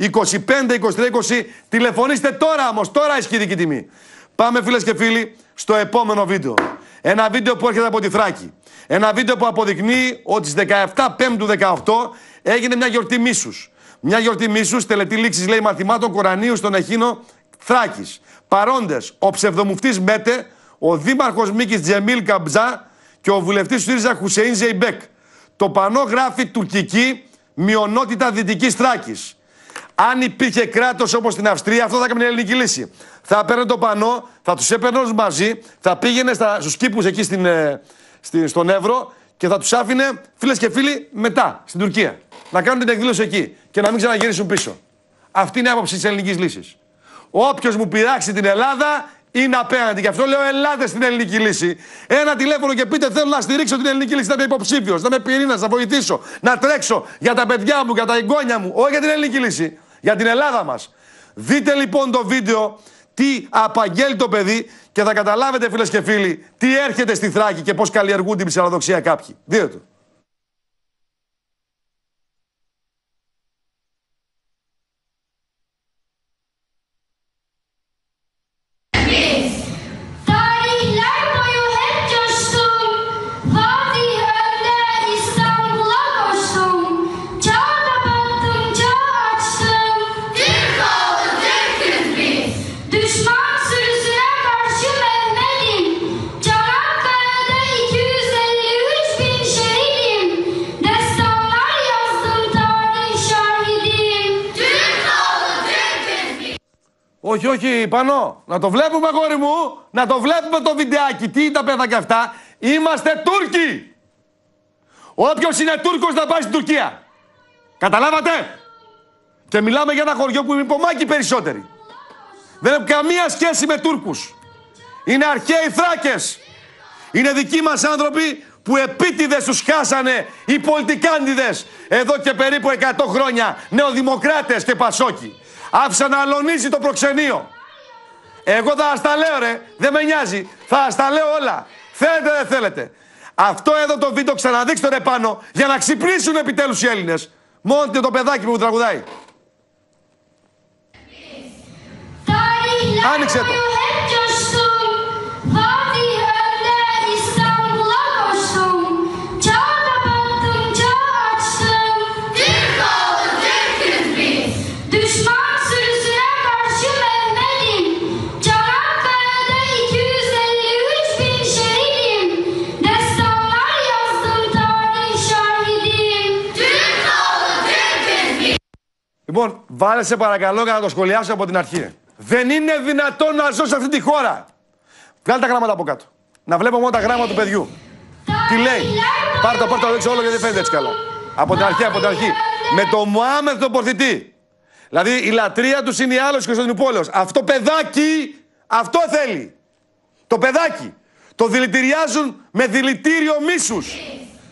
2-31-0, 25-23-20. Τηλεφωνήστε τώρα όμως, τώρα ισχυρική δική τιμη Πάμε φίλες και φίλοι στο επόμενο βίντεο. Ένα βίντεο που έρχεται από τη Θράκη. Ένα βίντεο που αποδεικνύει ότι στις 17 Πέμπτου 18 έγινε μια γιορτή μίσους. Μια γιορτή μίσους, τελετή λήξης λέει μαθημάτων Κορανίου στον Εχίνο Θράκης. Παρόντες, ο ψευδομουφτής Μπέτε, ο δήμαρχος Μίκης Τζεμίλ Καμπζά και ο βουλευτής του ΣΥΡΙΖΑ Χουσέιν Ζεϊμπέκ. Το πανό γράφει τουρκική μειονότητα δυτικής Θράκης. Αν υπήρχε κράτος όπως στην Αυστρία, αυτό θα έκανε μια ελληνική λύση. Θα παίρνε το πανό, θα τους έπαιρνε όλους μαζί, θα πήγαινε στους κήπους εκεί στην, ε, στην, στον Εύρο και θα τους άφηνε φίλες και φίλοι μετά στην Τουρκία. Να κάνουν την εκδήλωση εκεί και να μην ξαναγυρίσουν πίσω. Αυτή είναι η άποψη της ελληνικής λύσης. Όποιος μου πειράξει την Ελλάδα είναι απέναντι. Γι' αυτό λέω: Ελάτε στην ελληνική λύση. Ένα τηλέφωνο και πείτε: Θέλω να στηρίξω την ελληνική λύση. Να είμαι υποψήφιος, να είμαι πυρήνα, να βοηθήσω, να τρέξω για τα παιδιά μου, για τα εγγόνια μου. Όχι για την ελληνική λύση για την Ελλάδα μας. Δείτε λοιπόν το βίντεο τι απαγγέλει το παιδί και θα καταλάβετε φίλες και φίλοι τι έρχεται στη Θράκη και πώς καλλιεργούν την ψαλαδοξία κάποιοι. Δείτε το. Όχι, όχι, πάνω. Να το βλέπουμε, γόρι μου. Να το βλέπουμε το βιντεάκι. Τι τα πέθα και αυτά. Είμαστε Τούρκοι. Όποιος είναι Τούρκος να πάει στην Τουρκία. Καταλάβατε. Και μιλάμε για ένα χωριό που είναι υπομάκι περισσότεροι. Δεν έχουν καμία σχέση με Τούρκους. Είναι αρχαίοι Θράκες. Είναι δικοί μας άνθρωποι που επίτηδες τους χάσανε οι πολιτικάντιδες εδώ και περίπου 100 χρόνια νεοδημοκράτες και πασόκοι. Άφησα να αλωνίζει το προξενείο. Εγώ θα σας τα λέω ρε, δεν με νοιάζει. Θα σας τα λέω όλα. Θέλετε, δεν θέλετε. Αυτό εδώ το βίντεο ξαναδείξτε ρε πάνω για να ξυπνήσουν επιτέλους οι Έλληνες. Μόνο το παιδάκι που τραγουδάει. Άνοιξε το. Λοιπόν, βάλε σε παρακαλώ για να το σχολιάσω από την αρχή. Δεν είναι δυνατόν να ζω σε αυτή τη χώρα. Βγάλε τα γράμματα από κάτω. Να βλέπω μόνο τα γράμματα του παιδιού. Τι λέει. Πάρ' το, πάρ' το, όλο γιατί δεν φαίνεται έτσι καλά. Από την αρχή, από την αρχή. Με το Μωάμεθ τον Πορθητή. Δηλαδή η λατρεία τους είναι η άλλο Κωνσταντινούπολεο. Αυτό παιδάκι, αυτό θέλει. Το παιδάκι. Το δηλητηριάζουν με δηλητήριο μίσους.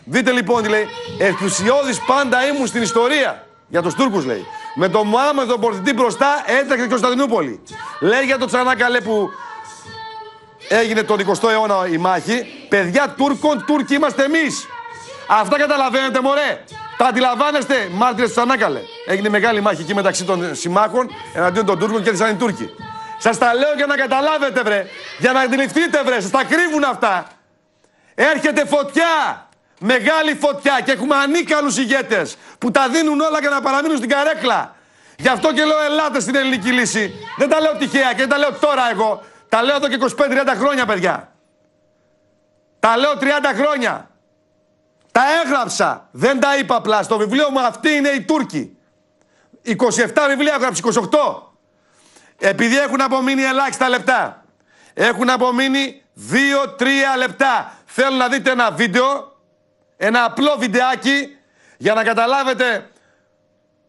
Δείτε λοιπόν τι λέει. Εθουσιώδη πάντα ήμουν στην ιστορία. Για τους Τούρκους λέει. Με τον Μωάμεθ τον Πορθητή μπροστά έτρεχε η Κωνσταντινούπολη. Λέει για το Τσανάκαλε που έγινε τον 20ο αιώνα η μάχη. Παιδιά Τούρκων, Τούρκοι είμαστε εμείς. Αυτά καταλαβαίνετε, μωρέ. Τα αντιλαμβάνεστε, μάρτυρες του Τσανάκαλε. Έγινε μεγάλη μάχη εκεί μεταξύ των συμμάχων εναντίον των Τούρκων και της οι Τούρκοι. Σας τα λέω για να καταλάβετε, βρε. Για να αντιληφθείτε, βρε. Σας τα κρύβουν αυτά. Έρχεται φωτιά μεγάλη φωτιά και έχουμε ανίκαλου ηγέτες που τα δίνουν όλα και να παραμείνουν στην καρέκλα. Γι' αυτό και λέω ελάτε στην ελληνική λύση. Δεν τα λέω τυχαία και δεν τα λέω τώρα εγώ. Τα λέω εδώ και 25-30 χρόνια, παιδιά. Τα λέω 30 χρόνια. Τα έγραψα. Δεν τα είπα απλά. Στο βιβλίο μου αυτή είναι η Τούρκη. 27 βιβλία έγραψε, 28. Επειδή έχουν απομείνει ελάχιστα λεπτά. Έχουν απομείνει 2-3 λεπτά. Θέλω να δείτε ένα βίντεο ένα απλό βιντεάκι για να καταλάβετε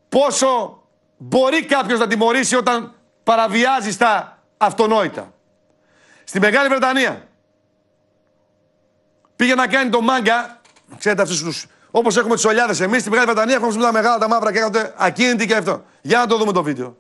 πόσο μπορεί κάποιος να τιμωρήσει όταν παραβιάζει στα αυτονόητα. Στη Μεγάλη Βρετανία πήγε να κάνει το μάγκα, ξέρετε αυτούς τους, όπως έχουμε τις ολιάδες εμείς, στη Μεγάλη Βρετανία έχουμε τα μεγάλα τα μαύρα και έκαναν ακίνητη και αυτό. Για να το δούμε το βίντεο.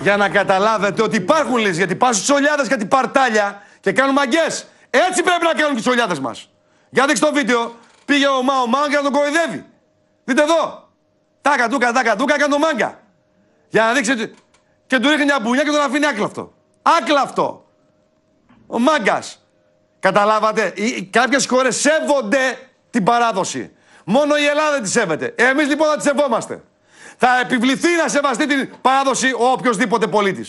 Για να καταλάβετε ότι υπάρχουν λύσεις, γιατί πάσουν τσολιάδες και την παρτάλια και κάνουν μαγκές. Έτσι πρέπει να κάνουν και οι μα. μας. Για δείξτε το βίντεο, πήγε ο Μάο Μάο και να τον κοροϊδεύει. Δείτε εδώ. Τάκα τούκα, τάκα τούκα, έκανε τον μάγκα. Για να δείξει... Και του ρίχνει μια πουλιά και τον αφήνει άκλαυτο. Άκλαυτο! ο μάγκας. Καταλάβατε. Κάποιες χώρες σέβονται την παράδοση. Μόνο η Ελλάδα τη σέβεται. Εμείς λοιπόν θα τη σεβόμαστε. Θα επιβληθεί να σεβαστεί την παράδοση ο οποιοδήποτε πολίτη.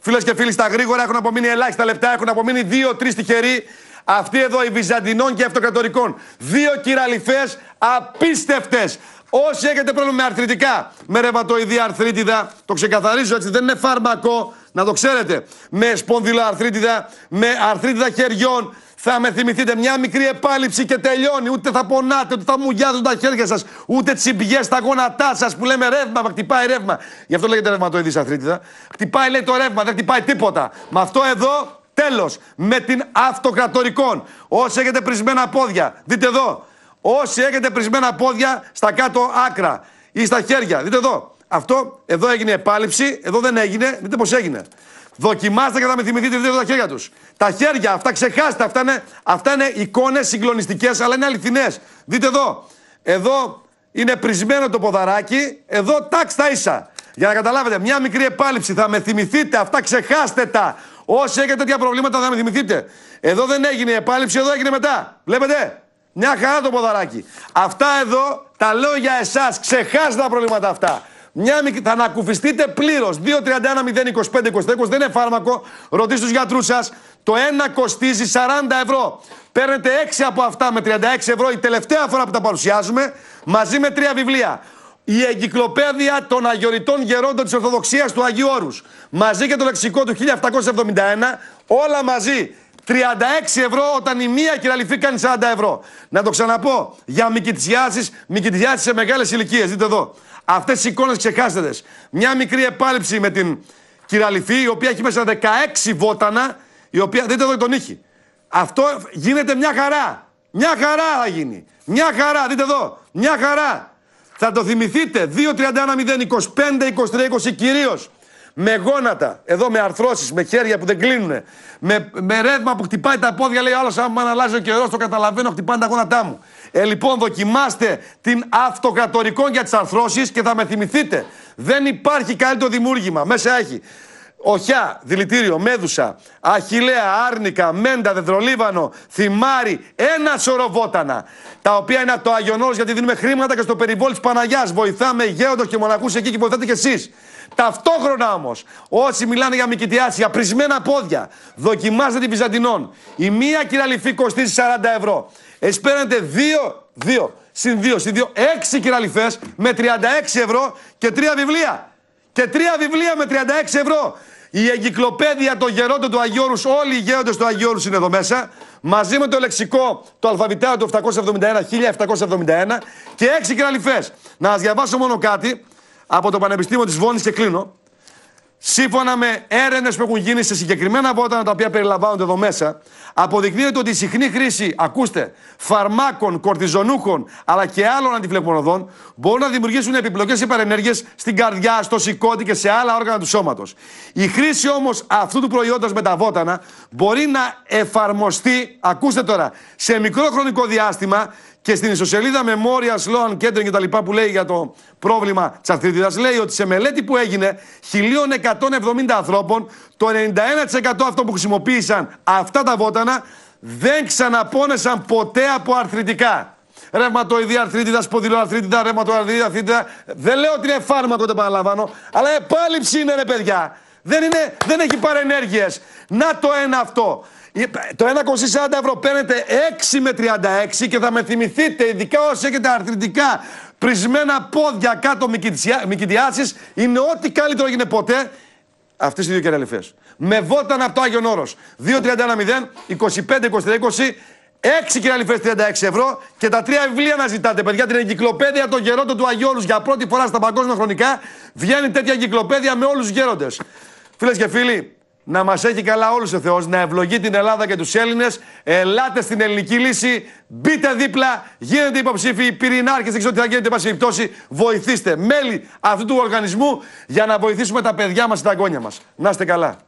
Φίλες και φίλοι, στα γρήγορα έχουν απομείνει ελάχιστα λεπτά. Έχουν απομείνει δύο-τρει τυχεροί. Αυτοί εδώ οι Βυζαντινών και Αυτοκρατορικών. Δύο κυραλιφές απίστευτες. Όσοι έχετε πρόβλημα με αρθρητικά, με ρευματοειδή αρθρίτιδα, το ξεκαθαρίζω έτσι, δεν είναι φάρμακο, να το ξέρετε. Με σπονδυλοαρθρίτιδα, με αρθρίτιδα χεριών, θα με θυμηθείτε μια μικρή επάλυψη και τελειώνει. Ούτε θα πονάτε, ούτε θα μουγιάζουν τα χέρια σας, ούτε τσιμπιές στα γόνατά σας που λέμε ρεύμα, μα χτυπάει ρεύμα. Γι' αυτό λέγεται ρευματοειδής αρθρίτιδα. Χτυπάει λέει το ρεύμα, δεν χτυπάει τίποτα. Με αυτό εδώ, τέλος. Με την αυτοκρατορικών. Όσοι έχετε πρισμένα πόδια, δείτε εδώ. Όσοι έχετε πρισμένα πόδια στα κάτω άκρα ή στα χέρια, δείτε εδώ. Αυτό εδώ έγινε επάλυψη, εδώ δεν έγινε. Δείτε πώς έγινε. Δοκιμάστε και θα με θυμηθείτε δείτε τα χέρια τους. Τα χέρια, αυτά ξεχάστε. Αυτά είναι, αυτά είναι εικόνες συγκλονιστικές, αλλά είναι αληθινές. Δείτε εδώ. Εδώ είναι πρισμένο το ποδαράκι. Εδώ τάξ τα ίσα. Για να καταλάβετε, μια μικρή επάλυψη. Θα με θυμηθείτε. Αυτά ξεχάστε τα. Όσοι έχετε τέτοια προβλήματα θα με θυμηθείτε. Εδώ δεν έγινε η επάλυψη, εδώ έγινε μετά. Βλέπετε. Μια χαρά το ποδαράκι. Αυτά εδώ τα λέω για εσάς. Ξεχάστε τα προβλήματα αυτά. Μια μικρή, θα ανακουφιστείτε 31 025 δεν είναι φάρμακο. Ρωτήστε τους γιατρούς σας. Το ένα κοστίζει 40 ευρώ. Παίρνετε 6 από αυτά με 36 ευρώ η τελευταία φορά που τα παρουσιάζουμε μαζί με τρία βιβλία. Η εγκυκλοπαίδεια των αγιοριτών γερόντων της Ορθοδοξίας του Αγίου Όρους. Μαζί και το λεξικό του 1771. Όλα μαζί 36 ευρώ όταν η μία κυραλυφή κάνει 40 ευρώ. Να το ξαναπώ για μικητιάσει, σε μεγάλες ηλικίες. Δείτε εδώ. Αυτές οι εικόνες ξεχάσετε. Μια μικρή επάλυψη με την κυραλυφή, η οποία έχει μέσα 16 βότανα, η οποία. Δείτε εδώ τον ήχη. Αυτό γίνεται μια χαρά. Μια χαρά θα γίνει. Μια χαρά, δείτε εδώ. Μια χαρά. Θα το θυμηθείτε. 2-31-0-25-23-20 κυρίως. Με γόνατα, εδώ με αρθρώσεις, με χέρια που δεν κλείνουν. Με, με ρεύμα που χτυπάει τα πόδια, λέει άλλος. Άμα αλλάζει ο καιρός, το καταλαβαίνω, χτυπάνε τα γόνατά μου. Ε, λοιπόν, δοκιμάστε την αυτοκρατορικό για τις αρθρώσεις και θα με θυμηθείτε. Δεν υπάρχει καλύτερο δημούργημα. Μέσα έχει οχιά, δηλητήριο, μέδουσα, αχιλέα, άρνικα, μέντα, δεδρολίβανο, θυμάρι, ένα σωρό βότανα. Τα οποία είναι από το Αγιονός γιατί δίνουμε χρήματα και στο περιβόλι της Παναγιάς. Βοηθάμε γέοντος και μοναχούς εκεί και βοηθάτε κι εσείς. Ταυτόχρονα όμως, όσοι μιλάνε για μικητιάση, για πρισμένα πόδια, δοκιμάστε την Βυζαντινών. Η μία κυραλυφή κοστίζει 40 ευρώ. Εσείς παίρνετε 2, 2, συν 2, συν δύο, έξι κυραλιφές με 36 ευρώ και τρία βιβλία. Και τρία βιβλία με 36 ευρώ. Η εγκυκλοπαίδεια των γερόντων του Αγίου όλοι οι γέροντες του Αγίου είναι εδώ μέσα, μαζί με το λεξικό το αλφαβητέο του 771, 1771 και έξι κυραλιφές. Να σας διαβάσω μόνο κάτι από το Πανεπιστήμιο της Βόνης και κλείνω. Σύμφωνα με έρευνες που έχουν γίνει σε συγκεκριμένα βότανα τα οποία περιλαμβάνονται εδώ μέσα, αποδεικνύεται ότι η συχνή χρήση, ακούστε, φαρμάκων, κορτιζονούχων αλλά και άλλων αντιφλεγμονωδών, μπορούν να δημιουργήσουν επιπλοκές ή παρενέργειες στην καρδιά, στο σηκώτη και σε άλλα όργανα του σώματος. Η χρήση όμως αυτού του προϊόντος με τα βότανα μπορεί να εφαρμοστεί, ακούστε τώρα, σε μικρό χρονικό διάστημα και στην ιστοσελίδα Memorial Sloan Kettering και τα λοιπά που λέει για το πρόβλημα της αρθρίτιδας λέει ότι σε μελέτη που έγινε 1170 ανθρώπων, το 91% αυτό που χρησιμοποίησαν αυτά τα βότανα δεν ξαναπώνεσαν ποτέ από αρθριτικά. Ρευματοειδή αρθρίτιδα, αρθρίτιδα, ρευματοειδή αρθρίτιδα. Δεν λέω ότι είναι φάρμακο, δεν παραλαμβάνω, αλλά επάλυψη είναι ρε παιδιά. Δεν, είναι, δεν έχει παρενέργειες. Να το ένα αυτό. Ε, το 1,40 ευρώ παίρνετε 6 με 36 και θα με θυμηθείτε, ειδικά όσοι έχετε αρθρητικά πρισμένα πόδια κάτω μικητιάσεις, είναι ό,τι καλύτερο έγινε ποτέ. Αυτές οι δύο κεραλιφέ. Με βόταν από το Άγιον 2 2-31-0, 25-23-20. 6 κυραλιφέ 36 ευρώ και τα τρία βιβλία να ζητάτε, παιδιά. Την εγκυκλοπαίδεια των γερόντων του Αγιώλου για πρώτη φορά στα παγκόσμια χρονικά. Βγαίνει τέτοια εγκυκλοπαίδεια με όλους του γέροντες. Φίλες και φίλοι, να μας έχει καλά όλους ο Θεός, να ευλογεί την Ελλάδα και τους Έλληνες. Ελάτε στην ελληνική λύση, μπείτε δίπλα, γίνετε υποψήφοι, πυρηνάρχες, δεν ξέρω τι θα γίνεται, πάση περιπτώσει, βοηθήστε μέλη αυτού του οργανισμού για να βοηθήσουμε τα παιδιά μας και τα αγώνια μας. Να είστε καλά.